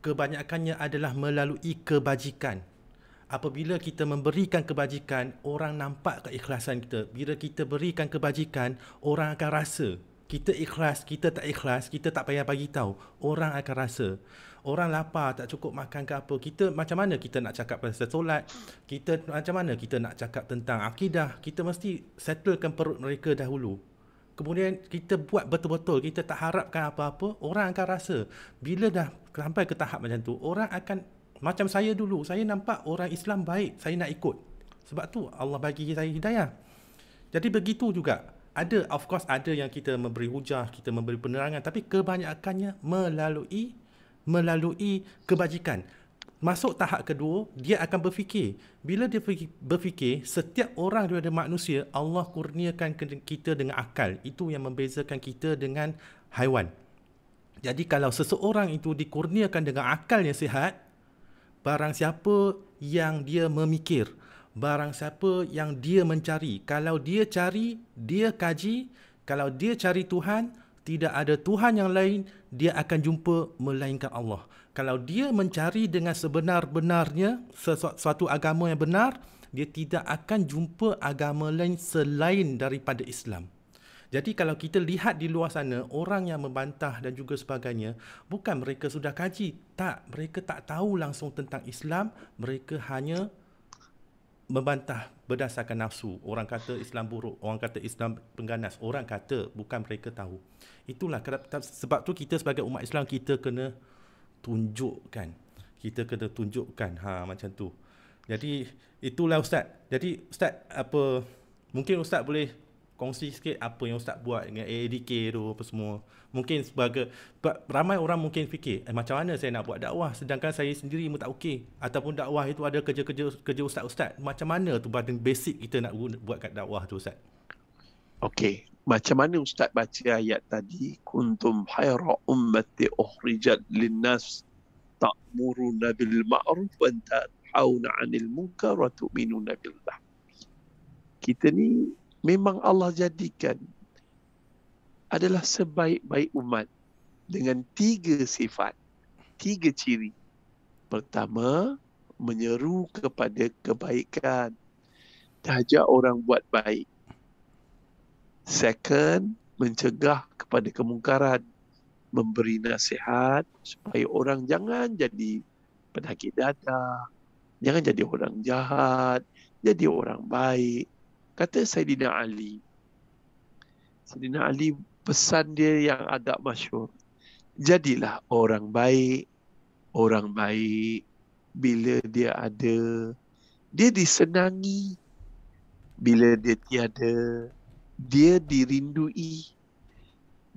Kebanyakannya adalah melalui kebajikan. Apabila kita memberikan kebajikan, orang nampak keikhlasan kita. Bila kita berikan kebajikan, orang akan rasa kita ikhlas, kita tak ikhlas, kita tak payah bagi tahu, orang akan rasa orang lapar tak cukup makan ke apa kita macam mana kita nak cakap pasal solat kita macam mana kita nak cakap tentang akidah kita mesti settlekan perut mereka dahulu kemudian kita buat betul-betul kita tak harapkan apa-apa orang akan rasa bila dah sampai ke tahap macam tu orang akan macam saya dulu saya nampak orang Islam baik saya nak ikut sebab tu Allah bagi saya hidayah jadi begitu juga ada of course ada yang kita memberi hujah kita memberi penerangan tapi kebanyakannya melalui melalui kebajikan. Masuk tahap kedua, dia akan berfikir. Bila dia berfikir, setiap orang daripada manusia, Allah kurniakan kita dengan akal. Itu yang membezakan kita dengan haiwan. Jadi kalau seseorang itu dikurniakan dengan akal yang sihat, barang siapa yang dia memikir, barang siapa yang dia mencari. Kalau dia cari, dia kaji. Kalau dia cari Tuhan tidak ada Tuhan yang lain, dia akan jumpa melainkan Allah. Kalau dia mencari dengan sebenar-benarnya sesuatu agama yang benar, dia tidak akan jumpa agama lain selain daripada Islam. Jadi kalau kita lihat di luar sana, orang yang membantah dan juga sebagainya, bukan mereka sudah kaji. Tak, mereka tak tahu langsung tentang Islam. Mereka hanya membantah berdasarkan nafsu. Orang kata Islam buruk, orang kata Islam pengganas, orang kata bukan mereka tahu. Itulah sebab tu kita sebagai umat Islam kita kena tunjukkan. Kita kena tunjukkan ha macam tu. Jadi itulah ustaz. Jadi ustaz apa mungkin ustaz boleh kongsi sikit apa yang ustaz buat dengan ADK tu apa semua. Mungkin sebagai ramai orang mungkin fikir eh, macam mana saya nak buat dakwah sedangkan saya sendiri pun tak okey ataupun dakwah itu ada kerja-kerja kerja ustaz-ustaz. Macam mana tu badan basic kita nak buat kat dakwah tu ustaz? Okey, macam mana ustaz baca ayat tadi kuntum khaira ummati ukhrijat linnas ta'muruna bil ma'ruf wa tanhauna 'anil munkar wa tu'minuna billah. Kita ni memang Allah jadikan adalah sebaik-baik umat dengan tiga sifat, tiga ciri. Pertama, menyeru kepada kebaikan. Tajak orang buat baik. Second, mencegah kepada kemungkaran. Memberi nasihat supaya orang jangan jadi penyakit dada. Jangan jadi orang jahat. Jadi orang baik. Kata Sayyidina Ali. Sayyidina Ali pesan dia yang agak masyur. Jadilah orang baik. Orang baik bila dia ada. Dia disenangi. Bila dia tiada. Dia dirindui.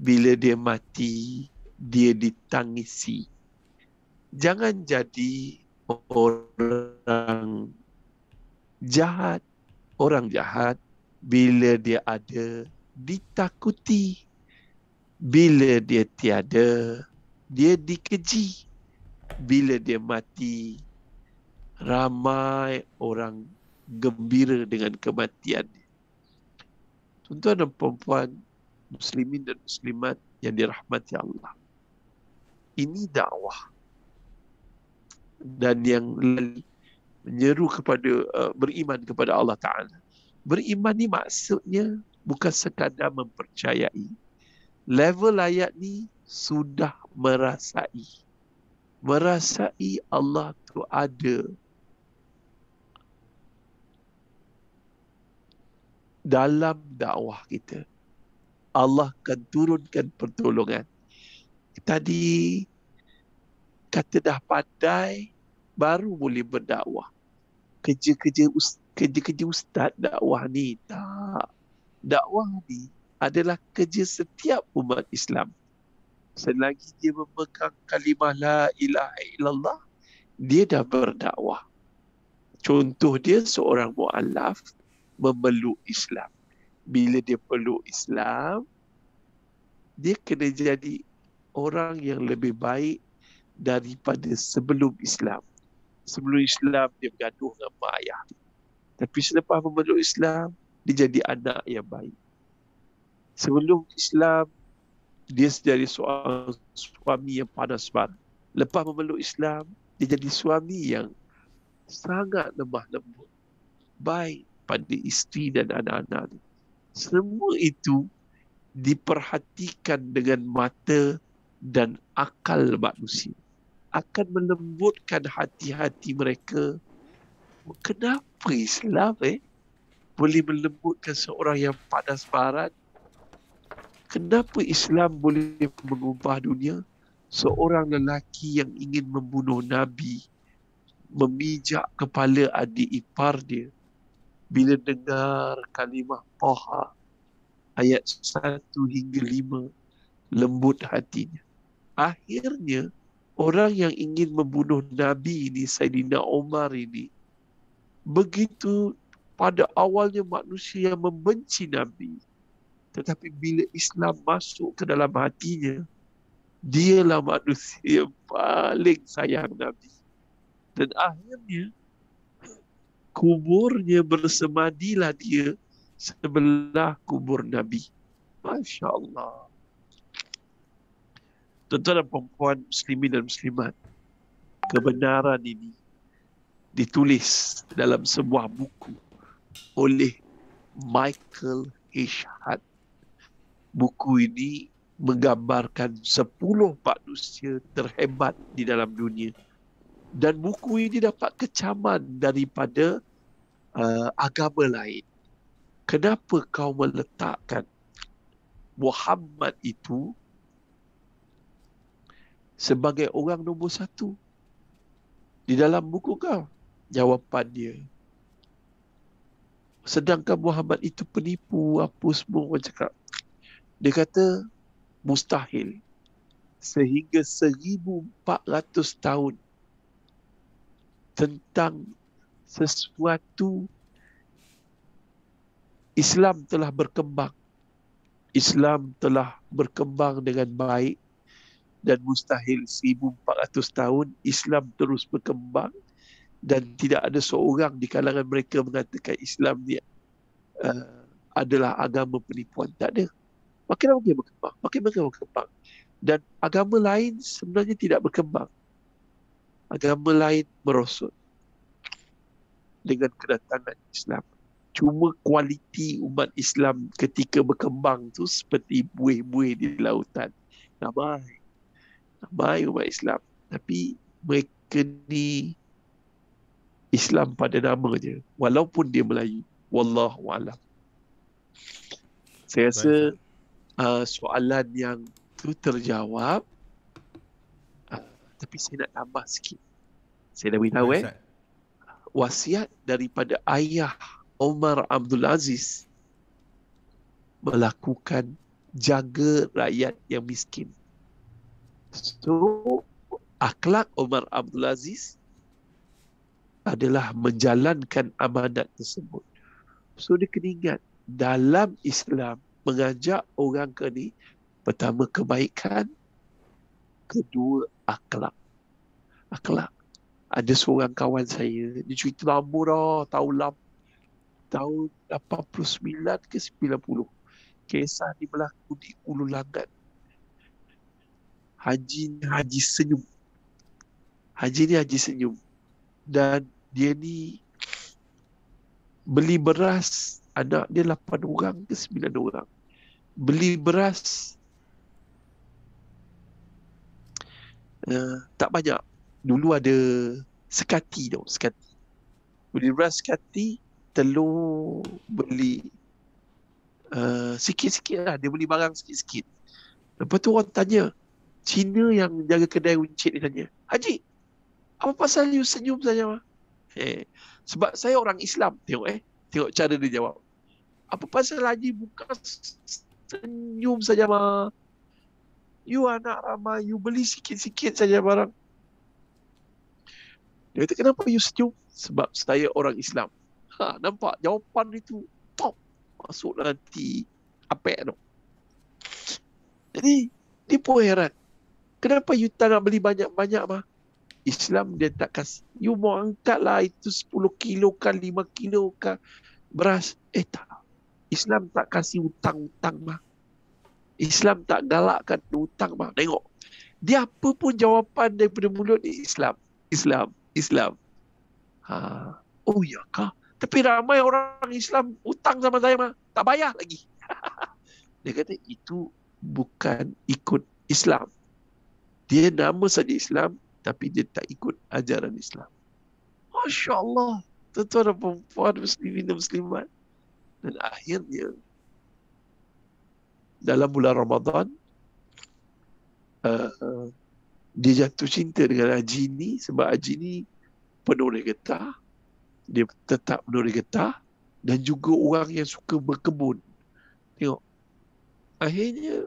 Bila dia mati. Dia ditangisi. Jangan jadi orang jahat orang jahat bila dia ada ditakuti bila dia tiada dia dikeji bila dia mati ramai orang gembira dengan kematian tuan-tuan dan puan-puan muslimin dan muslimat yang dirahmati Allah ini dakwah dan yang lain menyeru kepada uh, beriman kepada Allah Taala. Beriman ni maksudnya bukan sekadar mempercayai. Level ayat ni sudah merasai. Merasai Allah tu ada. Dalam dakwah kita. Allah akan turunkan pertolongan. Tadi kata dah padai baru boleh berdakwah. Kerja-kerja kerja-kerja ustaz dakwah ni tak. Dakwah ni adalah kerja setiap umat Islam. Selagi dia memegang kalimah la ilaha illallah, dia dah berdakwah. Contoh dia seorang muallaf memeluk Islam. Bila dia peluk Islam, dia kena jadi orang yang lebih baik daripada sebelum Islam sebelum Islam dia bergaduh dengan mak ayah. Tapi selepas memeluk Islam, dia jadi anak yang baik. Sebelum Islam, dia jadi seorang suami yang panas banget. Lepas memeluk Islam, dia jadi suami yang sangat lemah lembut. Baik pada isteri dan anak-anak. Semua itu diperhatikan dengan mata dan akal manusia akan melembutkan hati-hati mereka. Kenapa Islam eh boleh melembutkan seorang yang padas barat? Kenapa Islam boleh mengubah dunia? Seorang lelaki yang ingin membunuh Nabi memijak kepala adik ipar dia bila dengar kalimah Toha ayat 1 hingga 5 lembut hatinya. Akhirnya orang yang ingin membunuh Nabi ini, Sayyidina Omar ini, begitu pada awalnya manusia yang membenci Nabi. Tetapi bila Islam masuk ke dalam hatinya, dialah manusia yang paling sayang Nabi. Dan akhirnya, kuburnya bersemadilah dia sebelah kubur Nabi. Masya Allah tuan-tuan dan perempuan muslimin dan muslimat kebenaran ini ditulis dalam sebuah buku oleh Michael Hishad buku ini menggambarkan 10 manusia terhebat di dalam dunia dan buku ini dapat kecaman daripada uh, agama lain kenapa kau meletakkan Muhammad itu sebagai orang nombor satu di dalam buku kau? Jawapan dia. Sedangkan Muhammad itu penipu, apa semua orang cakap. Dia kata, mustahil. Sehingga 1400 tahun tentang sesuatu Islam telah berkembang. Islam telah berkembang dengan baik dan mustahil 1400 tahun Islam terus berkembang dan tidak ada seorang di kalangan mereka mengatakan Islam ni uh, adalah agama penipuan tak ada makin lama makin berkembang makin lama berkembang dan agama lain sebenarnya tidak berkembang agama lain merosot dengan kedatangan Islam cuma kualiti umat Islam ketika berkembang tu seperti buih-buih di lautan ramai ramai umat Islam tapi mereka ni Islam pada namanya walaupun dia Melayu wallahualam. saya rasa uh, soalan yang tu terjawab uh, tapi saya nak tambah sikit saya dah beritahu eh wasiat daripada ayah Omar Abdul Aziz melakukan jaga rakyat yang miskin So, akhlak Omar Abdul Aziz adalah menjalankan amanat tersebut. So, dia kena ingat dalam Islam mengajak orang ke ni pertama kebaikan, kedua akhlak. Akhlak. Ada seorang kawan saya, dia cerita lama dah, tahun tahun 89 ke 90. Kisah ni berlaku di Ulu Langat. Haji ni Haji senyum. Haji ni Haji senyum. Dan dia ni beli beras anak dia lapan orang ke sembilan orang. Beli beras uh, tak banyak. Dulu ada sekati tau, sekati. Beli beras sekati, telur beli uh, sikit-sikit lah. Dia beli barang sikit-sikit. Lepas tu orang tanya, Cina yang jaga kedai uncit ni tanya. Haji, apa pasal you senyum saja? Eh, sebab saya orang Islam. Tengok eh. Tengok cara dia jawab. Apa pasal Haji buka senyum saja? Ma? You anak ramai. You beli sikit-sikit saja barang. Dia kata, kenapa you senyum? Sebab saya orang Islam. Ha, nampak jawapan itu top. Masuk nanti apa tu. Jadi, dia pun heran kenapa you tak nak beli banyak-banyak mah? Islam dia tak kasih. You mau angkat lah itu 10 kilo kan, 5 kilo kan beras. Eh tak. Islam tak kasih hutang-hutang mah. Islam tak galakkan hutang mah. Tengok. Dia apa pun jawapan daripada mulut ni Islam. Islam. Islam. Ha. Oh ya kah? Tapi ramai orang Islam hutang sama saya mah. Tak bayar lagi. *laughs* dia kata itu bukan ikut Islam dia nama saja Islam tapi dia tak ikut ajaran Islam. Masya Allah. Tuan-tuan dan perempuan muslimin dan muslimat. Dan akhirnya dalam bulan Ramadan uh, uh dia jatuh cinta dengan Haji ni sebab Haji ni penuh getah. Dia tetap penuh getah dan juga orang yang suka berkebun. Tengok. Akhirnya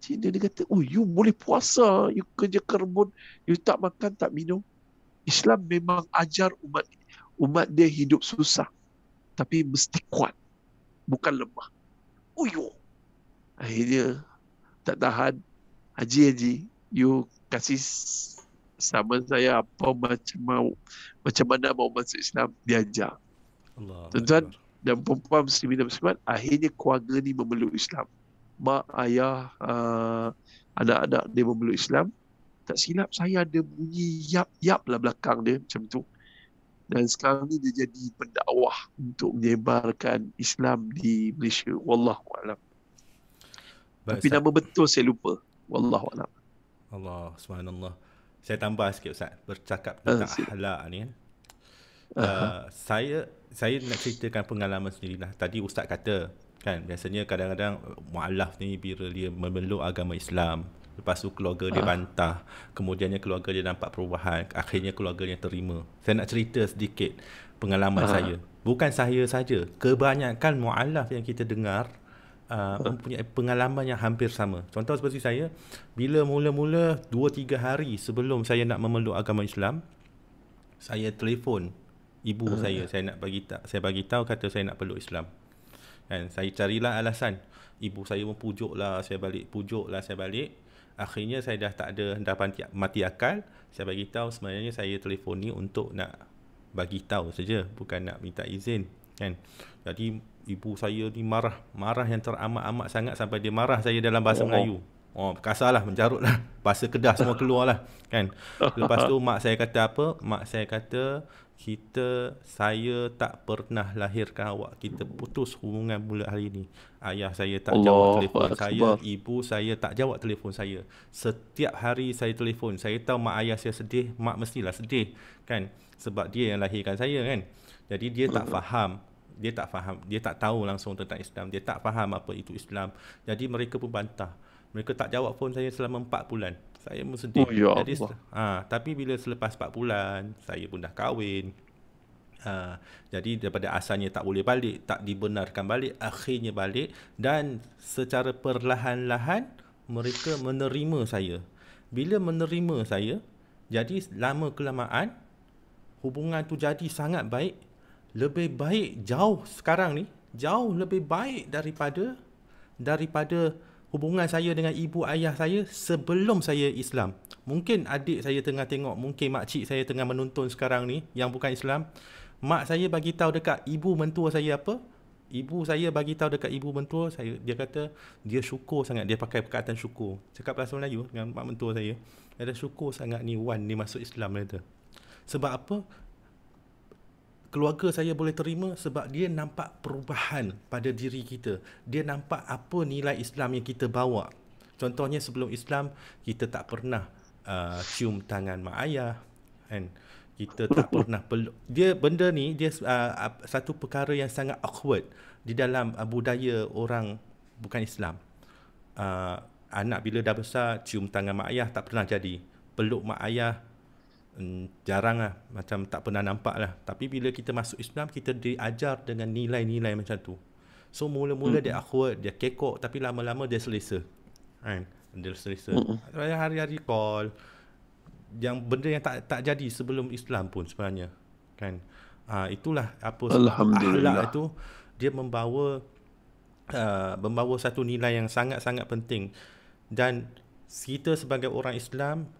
Cina dia kata, oh you boleh puasa, you kerja kerbun, you tak makan, tak minum. Islam memang ajar umat umat dia hidup susah. Tapi mesti kuat. Bukan lemah. Oh you. Akhirnya, tak tahan. Haji, Haji, you kasih sama saya apa macam mau macam mana mau masuk Islam diajar. Allah. Tuan-tuan dan perempuan muslimin dan muslimat akhirnya keluarga ni memeluk Islam mak ayah uh, anak-anak dia memeluk Islam tak silap saya ada bunyi yap-yap lah belakang dia macam tu dan sekarang ni dia jadi pendakwah untuk menyebarkan Islam di Malaysia wallahu alam tapi nama betul saya lupa wallahu alam Allah subhanallah saya tambah sikit Ustaz bercakap ah, tentang uh, ahlak ni Uh, uh-huh. saya saya nak ceritakan pengalaman sendiri lah. Tadi ustaz kata kan biasanya kadang-kadang mualaf ni bila dia memeluk agama Islam lepas tu keluarga dia ah. bantah kemudiannya keluarga dia nampak perubahan akhirnya keluarganya terima saya nak cerita sedikit pengalaman Aha. saya bukan saya saja kebanyakan mualaf yang kita dengar uh, mempunyai pengalaman yang hampir sama contoh seperti saya bila mula-mula 2 3 hari sebelum saya nak memeluk agama Islam saya telefon ibu Aha. saya saya nak bagi saya bagi tahu kata saya nak peluk Islam kan saya carilah alasan. Ibu saya pun lah saya balik, lah saya balik. Akhirnya saya dah tak ada dah mati, mati akal. Saya bagi tahu sebenarnya saya telefon ni untuk nak bagi tahu saja bukan nak minta izin kan. Jadi ibu saya ni marah, marah yang teramat-amat sangat sampai dia marah saya dalam bahasa oh. oh. Melayu. Oh, mencarut lah Bahasa Kedah semua keluar lah kan. *laughs* Lepas tu mak saya kata apa? Mak saya kata kita saya tak pernah lahirkan awak kita putus hubungan mula hari ini ayah saya tak Allah jawab telefon Allah. saya ibu saya tak jawab telefon saya setiap hari saya telefon saya tahu mak ayah saya sedih mak mestilah sedih kan sebab dia yang lahirkan saya kan jadi dia tak hmm. faham dia tak faham dia tak tahu langsung tentang Islam dia tak faham apa itu Islam jadi mereka pun bantah mereka tak jawab pun saya selama 4 bulan saya pun sedih. Oh, ya ha, tapi bila selepas 4 bulan, saya pun dah kahwin. Ha, jadi daripada asalnya tak boleh balik, tak dibenarkan balik, akhirnya balik dan secara perlahan-lahan mereka menerima saya. Bila menerima saya, jadi lama kelamaan hubungan tu jadi sangat baik, lebih baik jauh sekarang ni, jauh lebih baik daripada daripada hubungan saya dengan ibu ayah saya sebelum saya Islam. Mungkin adik saya tengah tengok, mungkin mak cik saya tengah menonton sekarang ni yang bukan Islam. Mak saya bagi tahu dekat ibu mentua saya apa? Ibu saya bagi tahu dekat ibu mentua saya dia kata dia syukur sangat dia pakai perkataan syukur. Cakap bahasa Melayu dengan mak mentua saya. Dia syukur sangat ni Wan ni masuk Islam dia kata. Sebab apa? keluarga saya boleh terima sebab dia nampak perubahan pada diri kita. Dia nampak apa nilai Islam yang kita bawa. Contohnya sebelum Islam kita tak pernah uh, cium tangan mak ayah kan. Kita tak *laughs* pernah peluk. Dia benda ni dia uh, satu perkara yang sangat awkward di dalam uh, budaya orang bukan Islam. Uh, anak bila dah besar cium tangan mak ayah tak pernah jadi. Peluk mak ayah Hmm, jarang lah Macam tak pernah nampak lah Tapi bila kita masuk Islam Kita diajar dengan nilai-nilai macam tu So mula-mula hmm. dia awkward Dia kekok Tapi lama-lama dia selesa kan? Dia selesa hmm. Hari-hari call Yang benda yang tak tak jadi Sebelum Islam pun sebenarnya Kan uh, Itulah apa Alhamdulillah itu Dia membawa uh, Membawa satu nilai yang sangat-sangat penting Dan kita sebagai orang Islam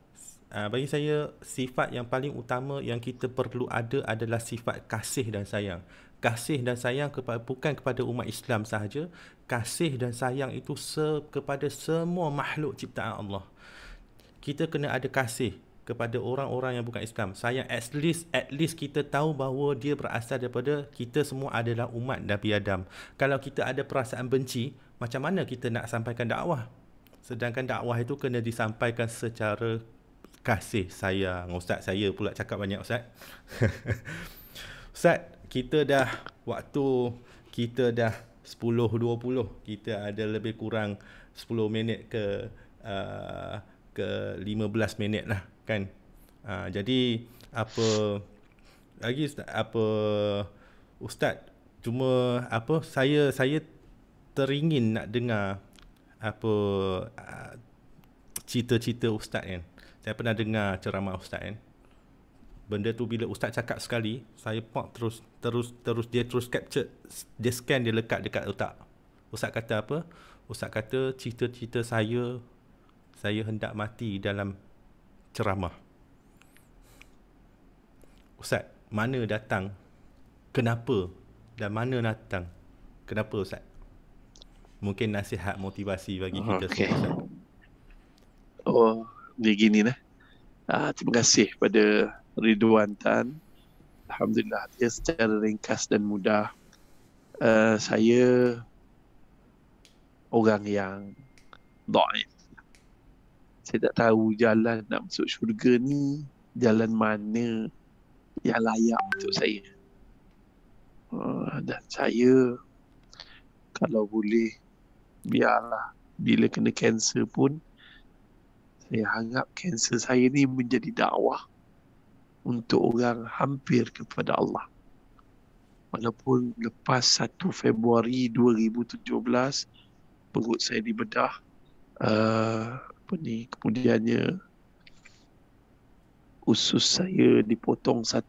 Ah, bagi saya sifat yang paling utama yang kita perlu ada adalah sifat kasih dan sayang. Kasih dan sayang kepada bukan kepada umat Islam sahaja, kasih dan sayang itu se- kepada semua makhluk ciptaan Allah. Kita kena ada kasih kepada orang-orang yang bukan Islam. Sayang at least at least kita tahu bahawa dia berasal daripada kita semua adalah umat Nabi Adam. Kalau kita ada perasaan benci, macam mana kita nak sampaikan dakwah? Sedangkan dakwah itu kena disampaikan secara kasih sayang Ustaz saya pula cakap banyak Ustaz *laughs* Ustaz kita dah waktu kita dah 10.20 kita ada lebih kurang 10 minit ke uh, ke 15 minit lah kan uh, jadi apa lagi Ustaz apa Ustaz cuma apa saya saya teringin nak dengar apa uh, cita-cita Ustaz kan saya pernah dengar ceramah ustaz kan benda tu bila ustaz cakap sekali saya pak terus terus terus dia terus capture dia scan dia lekat dekat otak ustaz kata apa ustaz kata cerita cerita saya saya hendak mati dalam ceramah ustaz mana datang kenapa dan mana datang kenapa ustaz mungkin nasihat motivasi bagi okay. kita semua oh di gini lah. Uh, terima kasih pada Ridwan Tan. Alhamdulillah dia secara ringkas dan mudah. Uh, saya orang yang doif. Saya tak tahu jalan nak masuk syurga ni jalan mana yang layak untuk saya. Uh, dan saya kalau boleh biarlah bila kena kanser pun saya harap kanser saya ni menjadi dakwah untuk orang hampir kepada Allah. Walaupun lepas 1 Februari 2017 perut saya dibedah uh, apa ni kemudiannya usus saya dipotong 1.4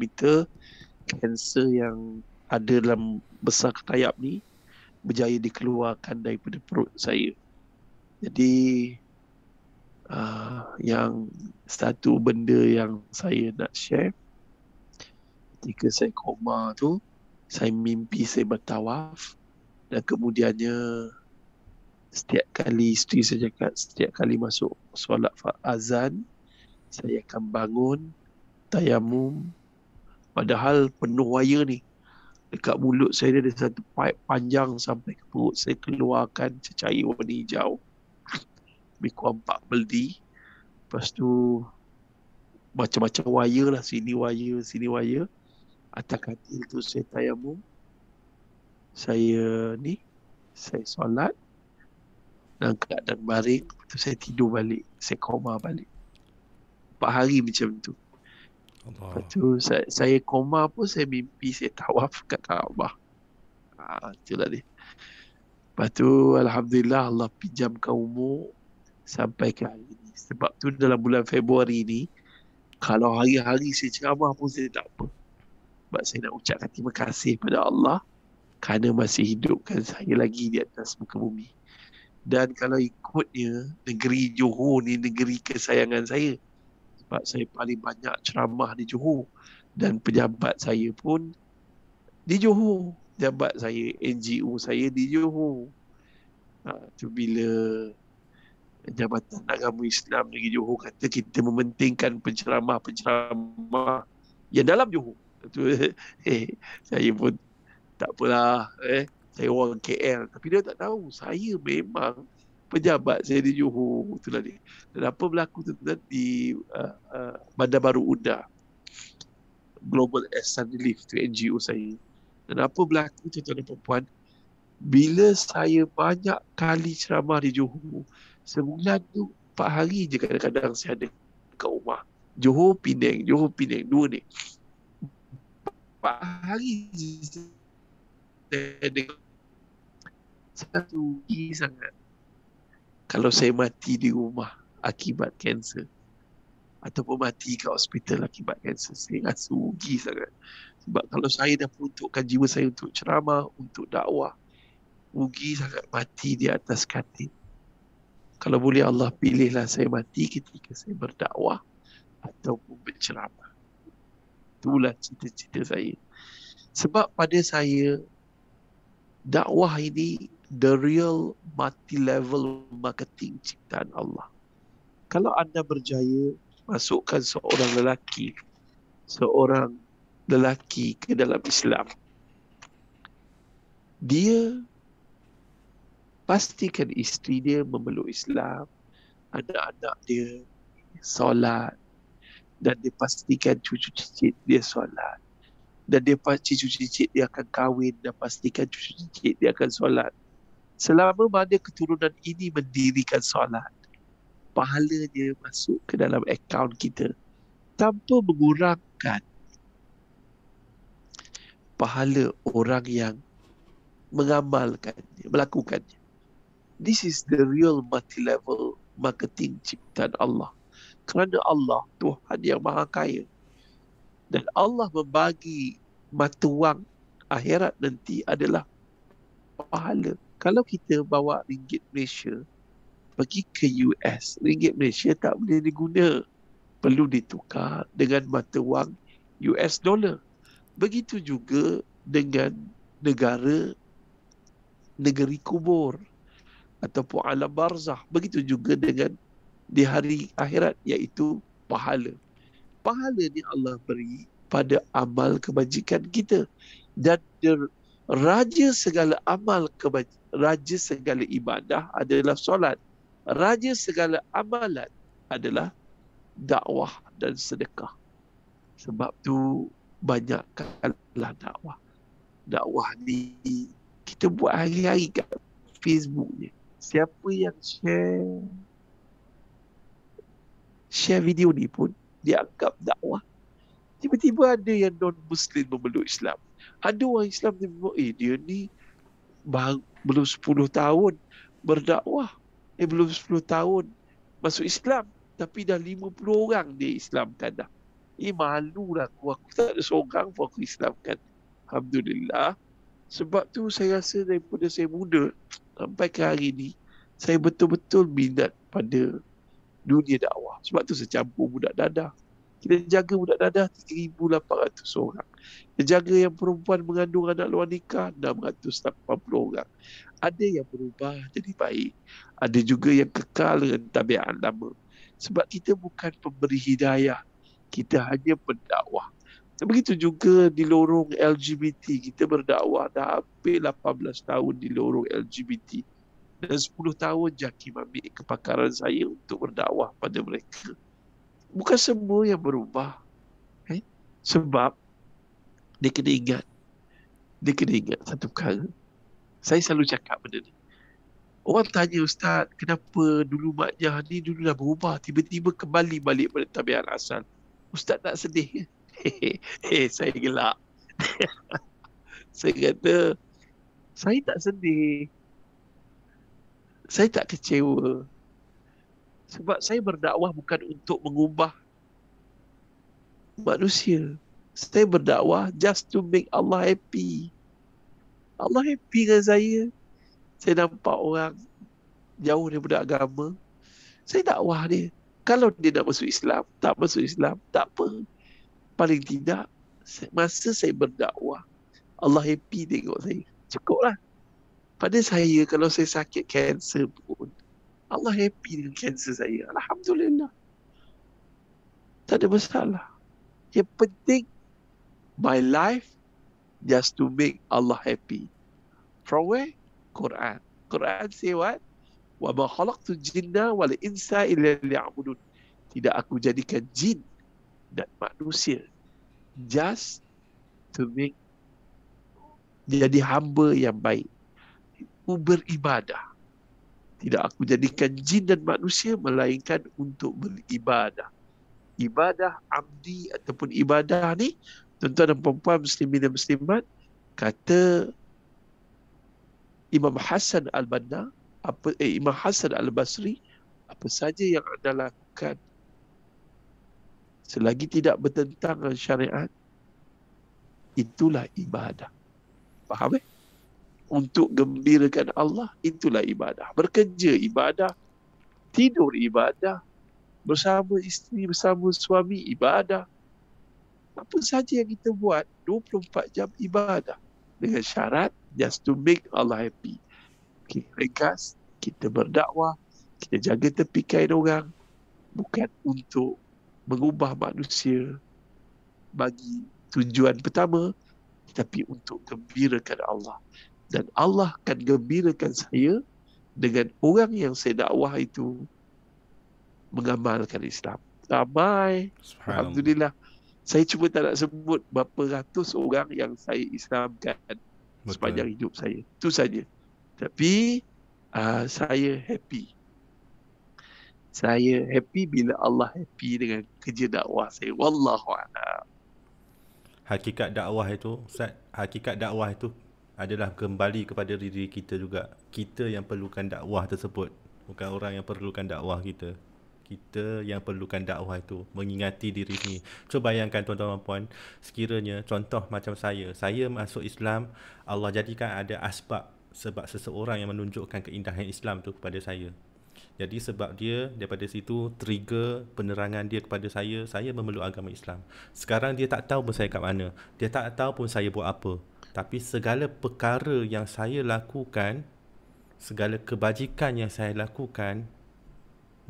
meter kanser yang ada dalam besar ketayap ni berjaya dikeluarkan daripada perut saya. Jadi uh, yang satu benda yang saya nak share ketika saya koma tu saya mimpi saya bertawaf dan kemudiannya setiap kali isteri saya cakap setiap kali masuk solat azan saya akan bangun tayamum padahal penuh wire ni dekat mulut saya ada satu pipe panjang sampai ke perut saya keluarkan cecair warna hijau lebih kurang 4 beldi lepas tu macam-macam wire lah sini wire sini wire atas katil tu saya tayamum saya ni saya solat dan keadaan baring tu saya tidur balik saya koma balik 4 hari macam tu Allah. Lepas tu saya, saya koma pun saya mimpi saya tawaf kat Kaabah. Ha, itulah dia. Lepas tu Alhamdulillah Allah pinjamkan umur sampai ke hari ini. Sebab tu dalam bulan Februari ni, kalau hari-hari saya ceramah pun saya tak apa. Sebab saya nak ucapkan terima kasih kepada Allah kerana masih hidupkan saya lagi di atas muka bumi. Dan kalau ikutnya, negeri Johor ni negeri kesayangan saya. Sebab saya paling banyak ceramah di Johor. Dan pejabat saya pun di Johor. Pejabat saya, NGO saya di Johor. Ha, tu bila Jabatan Agama Islam Negeri Johor kata kita mementingkan penceramah-penceramah yang dalam Johor. Itu, *laughs* eh, saya pun tak apalah. Eh. Saya orang KL. Tapi dia tak tahu. Saya memang pejabat saya di Johor. Itulah dia. Dan apa berlaku tu di uh, uh, Bandar Baru Unda. Global Asan Relief tu NGO saya. Dan apa berlaku tu tuan-tuan dan perempuan. Bila saya banyak kali ceramah di Johor sebulan tu empat hari je kadang-kadang saya ada kat rumah. Johor, Penang, Johor, Penang, dua ni. Empat hari je saya ada. Saya rugi sangat. Kalau saya mati di rumah akibat kanser ataupun mati kat hospital akibat kanser, saya rasa rugi sangat. Sebab kalau saya dah peruntukkan jiwa saya untuk ceramah, untuk dakwah, rugi sangat mati di atas katil kalau boleh Allah pilihlah saya mati ketika saya berdakwah ataupun berceramah. Itulah cita-cita saya. Sebab pada saya dakwah ini the real multi level marketing ciptaan Allah. Kalau anda berjaya masukkan seorang lelaki seorang lelaki ke dalam Islam dia pastikan isteri dia memeluk Islam, anak-anak dia solat dan dia pastikan cucu cicit dia solat dan dia pasti cucu cicit dia akan kahwin dan pastikan cucu cicit dia akan solat. Selama mana keturunan ini mendirikan solat, pahalanya masuk ke dalam akaun kita tanpa mengurangkan pahala orang yang mengamalkan, melakukannya. This is the real multi-level marketing ciptaan Allah. Kerana Allah, Tuhan yang maha kaya. Dan Allah membagi mata wang akhirat nanti adalah pahala. Kalau kita bawa ringgit Malaysia pergi ke US, ringgit Malaysia tak boleh diguna. Perlu ditukar dengan mata wang US dollar. Begitu juga dengan negara negeri kubur ataupun alam barzah. Begitu juga dengan di hari akhirat iaitu pahala. Pahala ni Allah beri pada amal kebajikan kita dan raja segala amal kebajikan, raja segala ibadah adalah solat. Raja segala amalan adalah dakwah dan sedekah. Sebab tu banyakkanlah dakwah. Dakwah ni kita buat hari-hari kat Facebook ni siapa yang share share video ni pun dianggap dakwah. Tiba-tiba ada yang non-Muslim memeluk Islam. Ada orang Islam ni memeluk, eh dia ni bang, belum 10 tahun berdakwah. Eh belum 10 tahun masuk Islam. Tapi dah 50 orang dia Islam kan dah. Eh malu lah aku. Aku tak ada seorang pun aku Islam Alhamdulillah. Sebab tu saya rasa daripada saya muda, sampai ke hari ini saya betul-betul minat pada dunia dakwah. Sebab tu secampur budak dadah. Kita jaga budak dadah 3,800 orang. Kita jaga yang perempuan mengandung anak luar nikah 680 orang. Ada yang berubah jadi baik. Ada juga yang kekal dengan tabiat lama. Sebab kita bukan pemberi hidayah. Kita hanya pendakwah. Begitu juga di lorong LGBT. Kita berdakwah dah hampir 18 tahun di lorong LGBT. Dan 10 tahun Jakim ambil kepakaran saya untuk berdakwah pada mereka. Bukan semua yang berubah. Eh? Sebab dia kena ingat. Dia kena ingat satu perkara. Saya selalu cakap benda ni. Orang tanya Ustaz, kenapa dulu Mak Jah ni dulu dah berubah. Tiba-tiba kembali balik pada tabiat asal. Ustaz tak sedih ke? Ya? *laughs* eh, saya gelak. *laughs* saya kata, saya tak sedih. Saya tak kecewa. Sebab saya berdakwah bukan untuk mengubah manusia. Saya berdakwah just to make Allah happy. Allah happy dengan saya. Saya nampak orang jauh daripada agama. Saya dakwah dia. Kalau dia nak masuk Islam, tak masuk Islam, tak apa paling tidak masa saya berdakwah Allah happy tengok saya cukuplah pada saya kalau saya sakit kanser pun Allah happy dengan kanser saya alhamdulillah tak ada masalah yang penting my life just to make Allah happy from where Quran Quran say what wa ma khalaqtu jinna wal insa illa liya'budun tidak aku jadikan jin dan manusia just to make jadi hamba yang baik. Aku beribadah. Tidak aku jadikan jin dan manusia melainkan untuk beribadah. Ibadah abdi ataupun ibadah ni tuan-tuan dan puan muslimin dan muslimat kata Imam Hasan Al-Banna apa eh, Imam Hasan Al-Basri apa saja yang anda lakukan selagi tidak bertentangan syariat itulah ibadah faham eh untuk gembirakan Allah itulah ibadah bekerja ibadah tidur ibadah bersama isteri bersama suami ibadah apa saja yang kita buat 24 jam ibadah dengan syarat just to make Allah happy okay, ringkas kita berdakwah kita jaga tepi kain orang bukan untuk mengubah manusia bagi tujuan pertama tapi untuk gembirakan Allah dan Allah akan gembirakan saya dengan orang yang saya dakwah itu mengamalkan Islam ramai Alhamdulillah saya cuma tak nak sebut berapa ratus orang yang saya Islamkan Betul. sepanjang hidup saya itu saja tapi uh, saya happy saya happy bila Allah happy dengan kerja dakwah saya wallahu a'lam hakikat dakwah itu ustaz hakikat dakwah itu adalah kembali kepada diri kita juga kita yang perlukan dakwah tersebut bukan orang yang perlukan dakwah kita kita yang perlukan dakwah itu mengingati diri ini. cuba bayangkan tuan-tuan dan puan sekiranya contoh macam saya saya masuk Islam Allah jadikan ada asbab sebab seseorang yang menunjukkan keindahan Islam tu kepada saya jadi sebab dia daripada situ trigger penerangan dia kepada saya, saya memeluk agama Islam. Sekarang dia tak tahu pun saya kat mana. Dia tak tahu pun saya buat apa. Tapi segala perkara yang saya lakukan, segala kebajikan yang saya lakukan,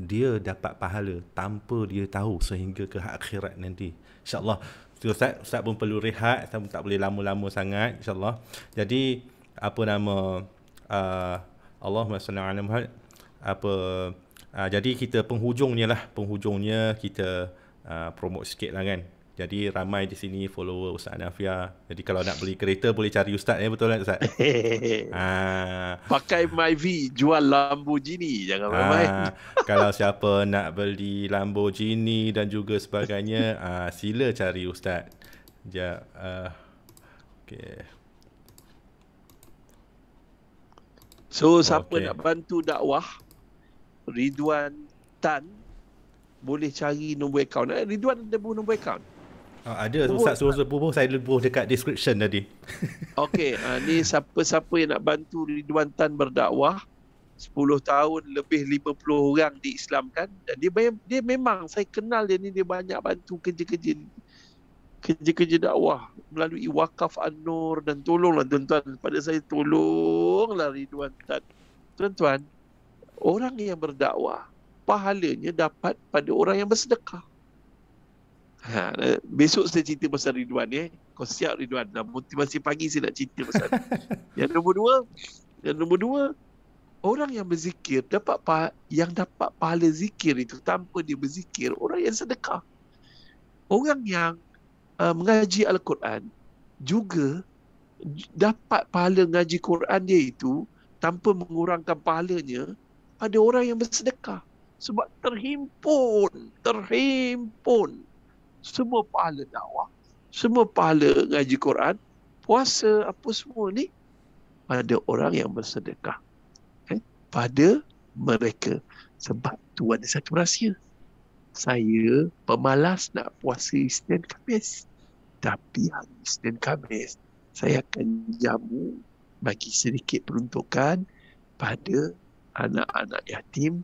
dia dapat pahala tanpa dia tahu sehingga ke akhirat nanti. InsyaAllah. So, Ustaz, Ustaz pun perlu rehat. Ustaz tak boleh lama-lama sangat. InsyaAllah. Jadi, apa nama... Uh, Allahumma salli ala Muhammad apa uh, jadi kita penghujungnya lah penghujungnya kita uh, promote sikit lah kan jadi ramai di sini follower Ustaz Nafia. Jadi kalau nak beli kereta boleh cari Ustaz ya eh? betul kan Ustaz? *laughs* ah. Pakai MyV jual Lamborghini jangan ah. main. kalau siapa nak beli Lamborghini dan juga sebagainya *laughs* ah, sila cari Ustaz. Ya. Uh, okay. So siapa okay. nak bantu dakwah Ridwan Tan boleh cari nombor akaun. Eh, Ridwan ada buah nombor akaun. Oh, ah, ada Ustaz suruh sebut pun saya lebuh dekat description tadi. *laughs* Okey, uh, ni siapa-siapa yang nak bantu Ridwan Tan berdakwah 10 tahun lebih 50 orang diislamkan dan dia dia memang saya kenal dia ni dia banyak bantu kerja-kerja kerja-kerja dakwah melalui wakaf An-Nur dan tolonglah tuan-tuan pada saya tolonglah Ridwan Tan. Tuan-tuan, orang yang berdakwah pahalanya dapat pada orang yang bersedekah. Ha, besok saya cerita pasal Ridwan eh. Kau siap Ridwan. Dah motivasi pagi saya nak cerita pasal. *laughs* yang nombor dua. Yang nombor dua. Orang yang berzikir dapat pahala, yang dapat pahala zikir itu tanpa dia berzikir. Orang yang sedekah. Orang yang uh, mengaji Al-Quran juga dapat pahala mengaji Quran dia itu tanpa mengurangkan pahalanya ada orang yang bersedekah sebab terhimpun terhimpun semua pahala dakwah semua pahala ngaji Quran puasa apa semua ni pada orang yang bersedekah eh? pada mereka sebab tu ada satu rahsia saya pemalas nak puasa Isnin Khamis tapi hari Isnin Khamis saya akan jamu bagi sedikit peruntukan pada anak-anak yatim,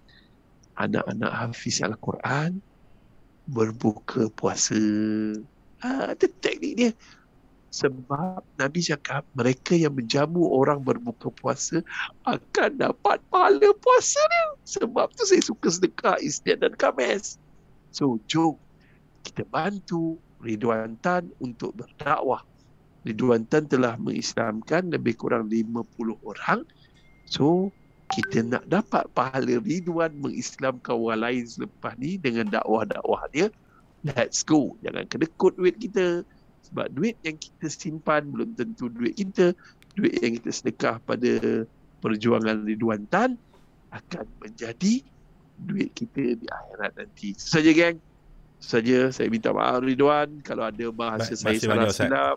anak-anak hafiz Al-Quran, berbuka puasa. Ah, itu teknik dia. Sebab Nabi cakap mereka yang menjamu orang berbuka puasa akan dapat pahala puasa dia. Sebab tu saya suka sedekah Isnin dan Khamis. So, jom kita bantu Ridwan Tan untuk berdakwah. Ridwan Tan telah mengislamkan lebih kurang 50 orang. So, kita nak dapat pahala ridwan mengislamkan orang lain selepas ni dengan dakwah-dakwah dia, let's go. Jangan kedekut duit kita. Sebab duit yang kita simpan belum tentu duit kita. Duit yang kita sedekah pada perjuangan Riduan tan akan menjadi duit kita di akhirat nanti. Itu saja geng. Itu saja saya minta maaf Riduan. kalau ada bahasa ba- saya salah silap.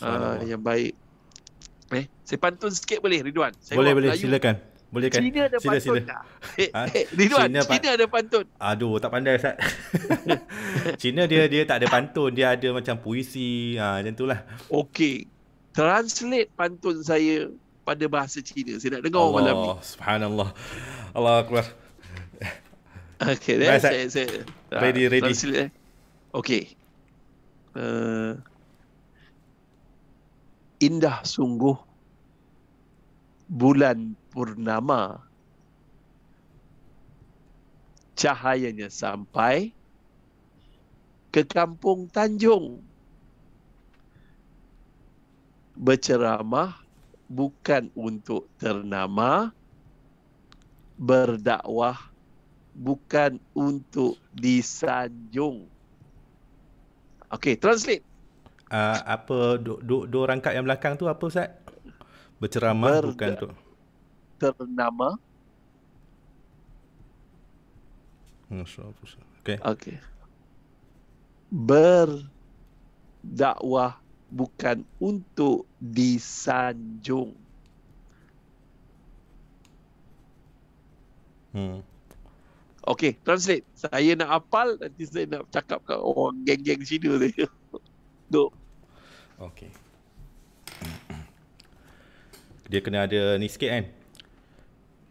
Uh, yang baik. Eh, saya pantun sikit boleh Ridwan? Saya boleh boleh Melayu. silakan. Boleh kan? Cina ada pantun tak? Eh, ha? eh, Cina, pa- ada pantun. Aduh, tak pandai Ustaz. *laughs* Cina dia dia tak ada pantun. Dia ada macam puisi. Ha, macam itulah. Okey. Translate pantun saya pada bahasa Cina. Saya nak dengar Allah, malam ni. Subhanallah. Allah Akbar. Okey, saya, saya, saya. Ready, ah, ready. Translate, eh. Uh, indah sungguh bulan purnama cahayanya sampai ke kampung Tanjung berceramah bukan untuk ternama berdakwah bukan untuk disanjung okey translate uh, apa dua do, do, do rangkap yang belakang tu apa ustaz berceramah Berda- bukan untuk tu ternama. Nasrul hmm, Pusat. okay. Okay. Berdakwah bukan untuk disanjung. Hmm. Okay, translate. Saya nak apal nanti saya nak cakap ke orang geng-geng Cina ni. *laughs* Duk. Okay. Dia kena ada ni sikit kan?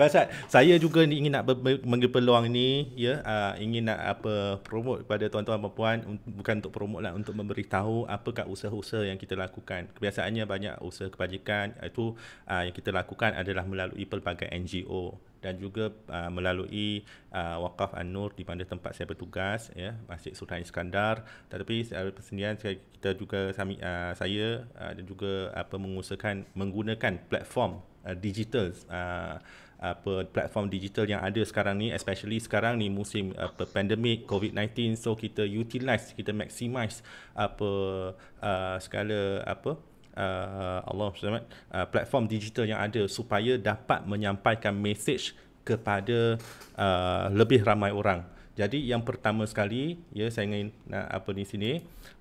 Baik, saya juga ni ingin nak mengambil peluang ni ya, uh, ingin nak apa promote kepada tuan-tuan dan puan bukan untuk promote lah untuk memberitahu apa apakah usaha-usaha yang kita lakukan. Kebiasaannya banyak usaha kebajikan ah, itu uh, yang kita lakukan adalah melalui pelbagai NGO dan juga uh, melalui uh, Wakaf An-Nur di mana tempat saya bertugas ya Masjid Sultan Iskandar tetapi secara persendian kita juga uh, saya uh, dan juga apa mengusahakan menggunakan platform Uh, digital uh, apa platform digital yang ada sekarang ni especially sekarang ni musim apa uh, pandemik COVID-19 so kita utilize kita maximize apa uh, segala apa uh, Allah SWT, uh, platform digital yang ada supaya dapat menyampaikan message kepada uh, lebih ramai orang. Jadi yang pertama sekali ya saya ingin nak apa di sini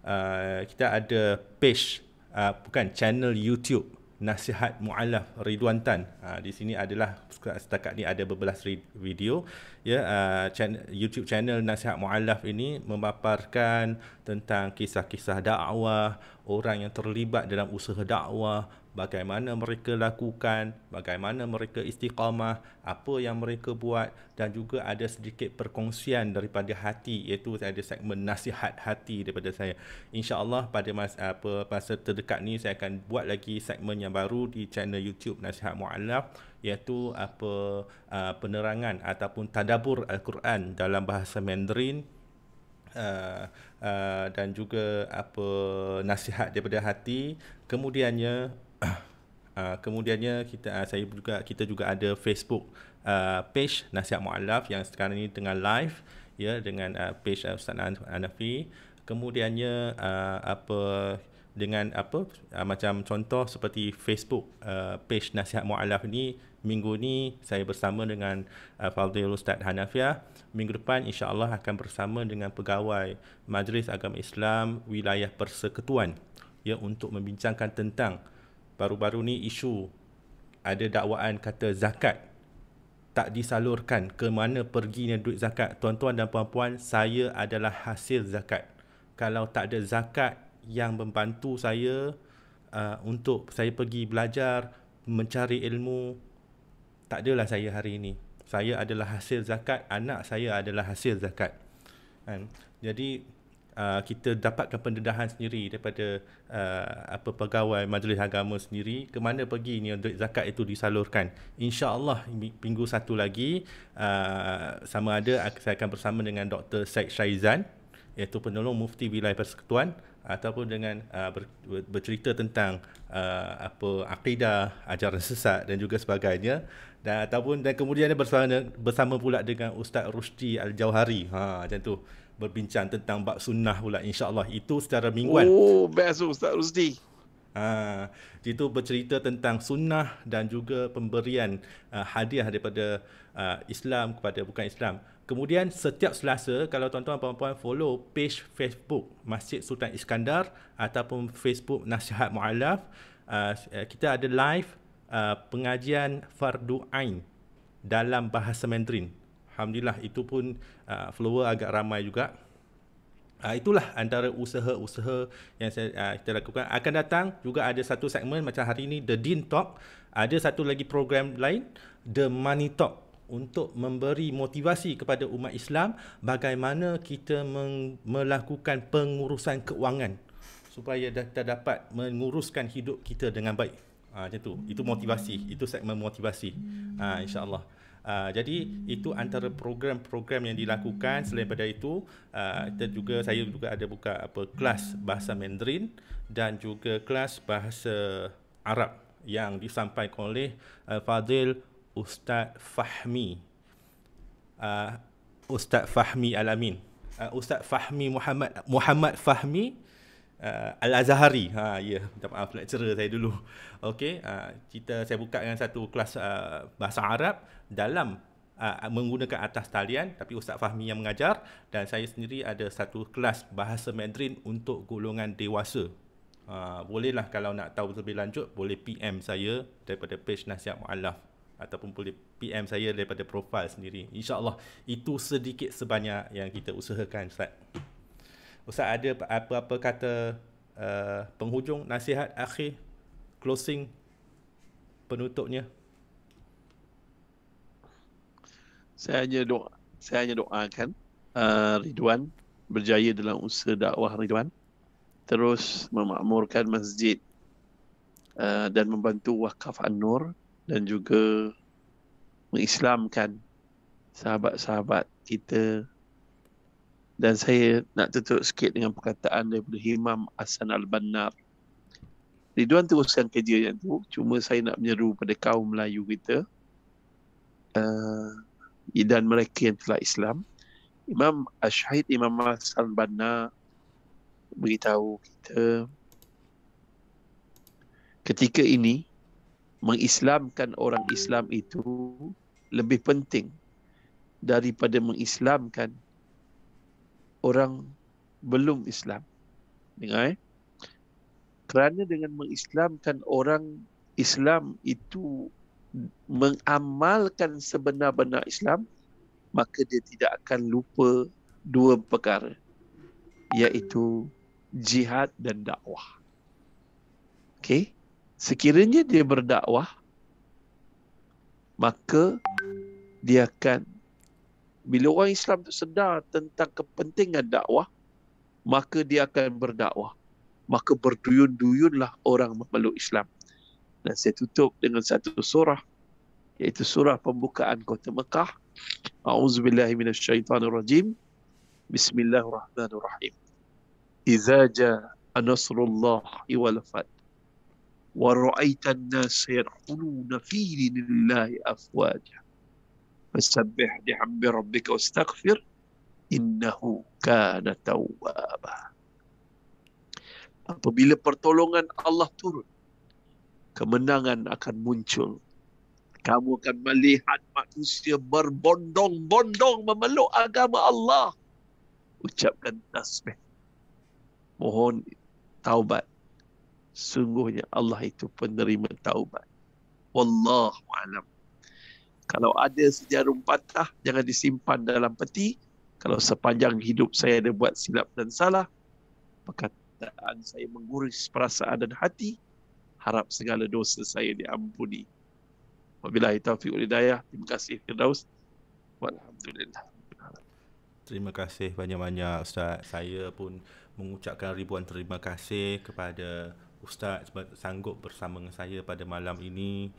uh, kita ada page uh, bukan channel YouTube nasihat mualaf Ridwan Tan. Ha, di sini adalah setakat ni ada beberapa video ya uh, ha, channel, YouTube channel nasihat mualaf ini memaparkan tentang kisah-kisah dakwah, orang yang terlibat dalam usaha dakwah, bagaimana mereka lakukan, bagaimana mereka istiqamah, apa yang mereka buat dan juga ada sedikit perkongsian daripada hati iaitu saya ada segmen nasihat hati daripada saya. Insya-Allah pada masa apa masa terdekat ni saya akan buat lagi segmen yang baru di channel YouTube Nasihat Muallaf iaitu apa penerangan ataupun tadabbur al-Quran dalam bahasa Mandarin Uh, uh, dan juga apa nasihat daripada hati kemudiannya *coughs* Ah, kemudiannya kita uh, saya juga kita juga ada Facebook uh, page Nasihat Muallaf yang sekarang ini tengah live ya dengan uh, page uh, Ustaz Anafi. Kemudiannya uh, apa dengan apa uh, macam contoh seperti Facebook uh, page Nasihat Muallaf ni minggu ni saya bersama dengan uh, Fadil Ustaz Hanafiah. Minggu depan insya-Allah akan bersama dengan pegawai Majlis Agama Islam wilayah Persekutuan ya untuk membincangkan tentang baru-baru ni isu ada dakwaan kata zakat tak disalurkan ke mana perginya duit zakat. Tuan-tuan dan puan-puan, saya adalah hasil zakat. Kalau tak ada zakat yang membantu saya uh, untuk saya pergi belajar, mencari ilmu, tak adalah saya hari ini. Saya adalah hasil zakat, anak saya adalah hasil zakat. Kan? Jadi, Uh, kita dapatkan pendedahan sendiri daripada uh, apa pegawai majlis agama sendiri ke mana pergi ni duit zakat itu disalurkan insyaallah minggu satu lagi uh, sama ada saya akan bersama dengan Dr Syed Syaizan iaitu penolong mufti wilayah persekutuan ataupun dengan uh, ber, ber, bercerita tentang uh, apa akidah ajaran sesat dan juga sebagainya dan ataupun dan kemudian bersama bersama pula dengan Ustaz Rusti Al-Jauhari ha macam tu berbincang tentang bab sunnah pula insyaallah itu secara mingguan. Oh, best Ustaz Rusdi. Ha, itu bercerita tentang sunnah dan juga pemberian uh, hadiah daripada uh, Islam kepada bukan Islam. Kemudian setiap Selasa kalau tuan-tuan puan-puan follow page Facebook Masjid Sultan Iskandar ataupun Facebook Nasihat Muallaf uh, kita ada live uh, pengajian fardu ain dalam bahasa Mandarin Alhamdulillah itu pun uh, follower agak ramai juga. Uh, itulah antara usaha-usaha yang saya, uh, kita lakukan. Akan datang juga ada satu segmen macam hari ini, The Dean Talk. Ada satu lagi program lain, The Money Talk. Untuk memberi motivasi kepada umat Islam bagaimana kita melakukan pengurusan keuangan supaya kita dapat menguruskan hidup kita dengan baik. Ha, macam tu. Itu motivasi. Itu segmen motivasi. Ha, ah, InsyaAllah. Ah, jadi itu antara program-program yang dilakukan selain daripada itu uh, kita juga saya juga ada buka apa kelas bahasa Mandarin dan juga kelas bahasa Arab yang disampaikan oleh uh, Fadil Ustaz Fahmi uh, Ustaz Fahmi Alamin uh, Ustaz Fahmi Muhammad Muhammad Fahmi Uh, Al-Azhari. Ha ya, yeah. minta maaf lecturer saya dulu. Okay, uh, kita saya buka dengan satu kelas uh, bahasa Arab dalam uh, menggunakan atas talian tapi Ustaz Fahmi yang mengajar dan saya sendiri ada satu kelas bahasa Mandarin untuk golongan dewasa. Uh, bolehlah kalau nak tahu lebih lanjut boleh PM saya daripada page Nasihat Mu'alaf ataupun boleh PM saya daripada profil sendiri. InsyaAllah itu sedikit sebanyak yang kita usahakan Ustaz. Ustaz ada apa-apa kata uh, penghujung nasihat akhir closing penutupnya? saya hanya doa saya hanya doakan uh, Ridwan berjaya dalam usaha dakwah Ridwan terus memakmurkan masjid uh, dan membantu wakaf An-Nur dan juga mengislamkan sahabat-sahabat kita dan saya nak tutup sikit dengan perkataan daripada Imam Hasan Al-Bannar Ridwan teruskan kerja yang tu cuma saya nak menyeru pada kaum Melayu kita uh, dan mereka yang telah Islam. Imam Ash-Shahid Imam Hassan Banna beritahu kita ketika ini mengislamkan orang Islam itu lebih penting daripada mengislamkan orang belum Islam. Dengar eh? Kerana dengan mengislamkan orang Islam itu mengamalkan sebenar-benar Islam maka dia tidak akan lupa dua perkara iaitu jihad dan dakwah. Okey, sekiranya dia berdakwah maka dia akan bila orang Islam tu sedar tentang kepentingan dakwah maka dia akan berdakwah. Maka berduyun-duyunlah orang memeluk Islam dan saya tutup dengan satu surah iaitu surah pembukaan kota Mekah auzubillahi minasyaitanirrajim bismillahirrahmanirrahim idza jaa nasrullah wal fath wa ra'aita an-nas yadkhuluna fi dinillahi afwaja fasabbih bihamdi rabbika wastaghfir innahu kana apabila pertolongan Allah turun kemenangan akan muncul. Kamu akan melihat manusia berbondong-bondong memeluk agama Allah. Ucapkan tasbih. Mohon taubat. Sungguhnya Allah itu penerima taubat. Wallahu alam. Kalau ada sejarum patah, jangan disimpan dalam peti. Kalau sepanjang hidup saya ada buat silap dan salah, perkataan saya mengguris perasaan dan hati, harap segala dosa saya diampuni. Wabillahi taufiq wal hidayah. Terima kasih Firdaus. Walhamdulillah. Terima kasih banyak-banyak Ustaz. Saya pun mengucapkan ribuan terima kasih kepada Ustaz sanggup bersama dengan saya pada malam ini.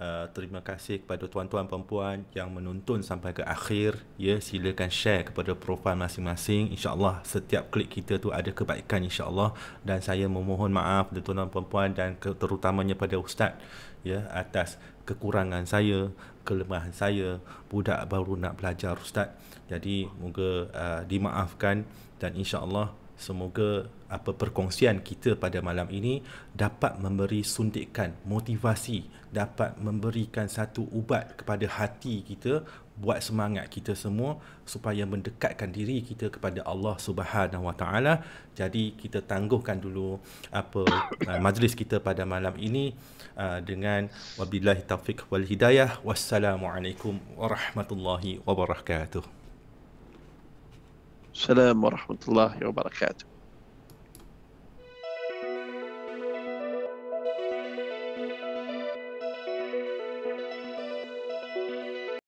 Eh, terima kasih kepada tuan-tuan perempuan yang menonton sampai ke akhir. Ya, silakan share kepada profil masing-masing. InsyaAllah setiap klik kita tu ada kebaikan insyaAllah. Dan saya memohon maaf kepada tuan-tuan perempuan dan terutamanya pada Ustaz ya atas kekurangan saya, kelemahan saya. Budak baru nak belajar Ustaz. Jadi, moga uh, dimaafkan dan insyaAllah Semoga apa perkongsian kita pada malam ini dapat memberi suntikan motivasi dapat memberikan satu ubat kepada hati kita buat semangat kita semua supaya mendekatkan diri kita kepada Allah Subhanahu Wa Taala. Jadi kita tangguhkan dulu apa uh, majlis kita pada malam ini uh, dengan wabillahi taufik wal hidayah. Wassalamualaikum warahmatullahi wabarakatuh. Assalamualaikum warahmatullahi wabarakatuh.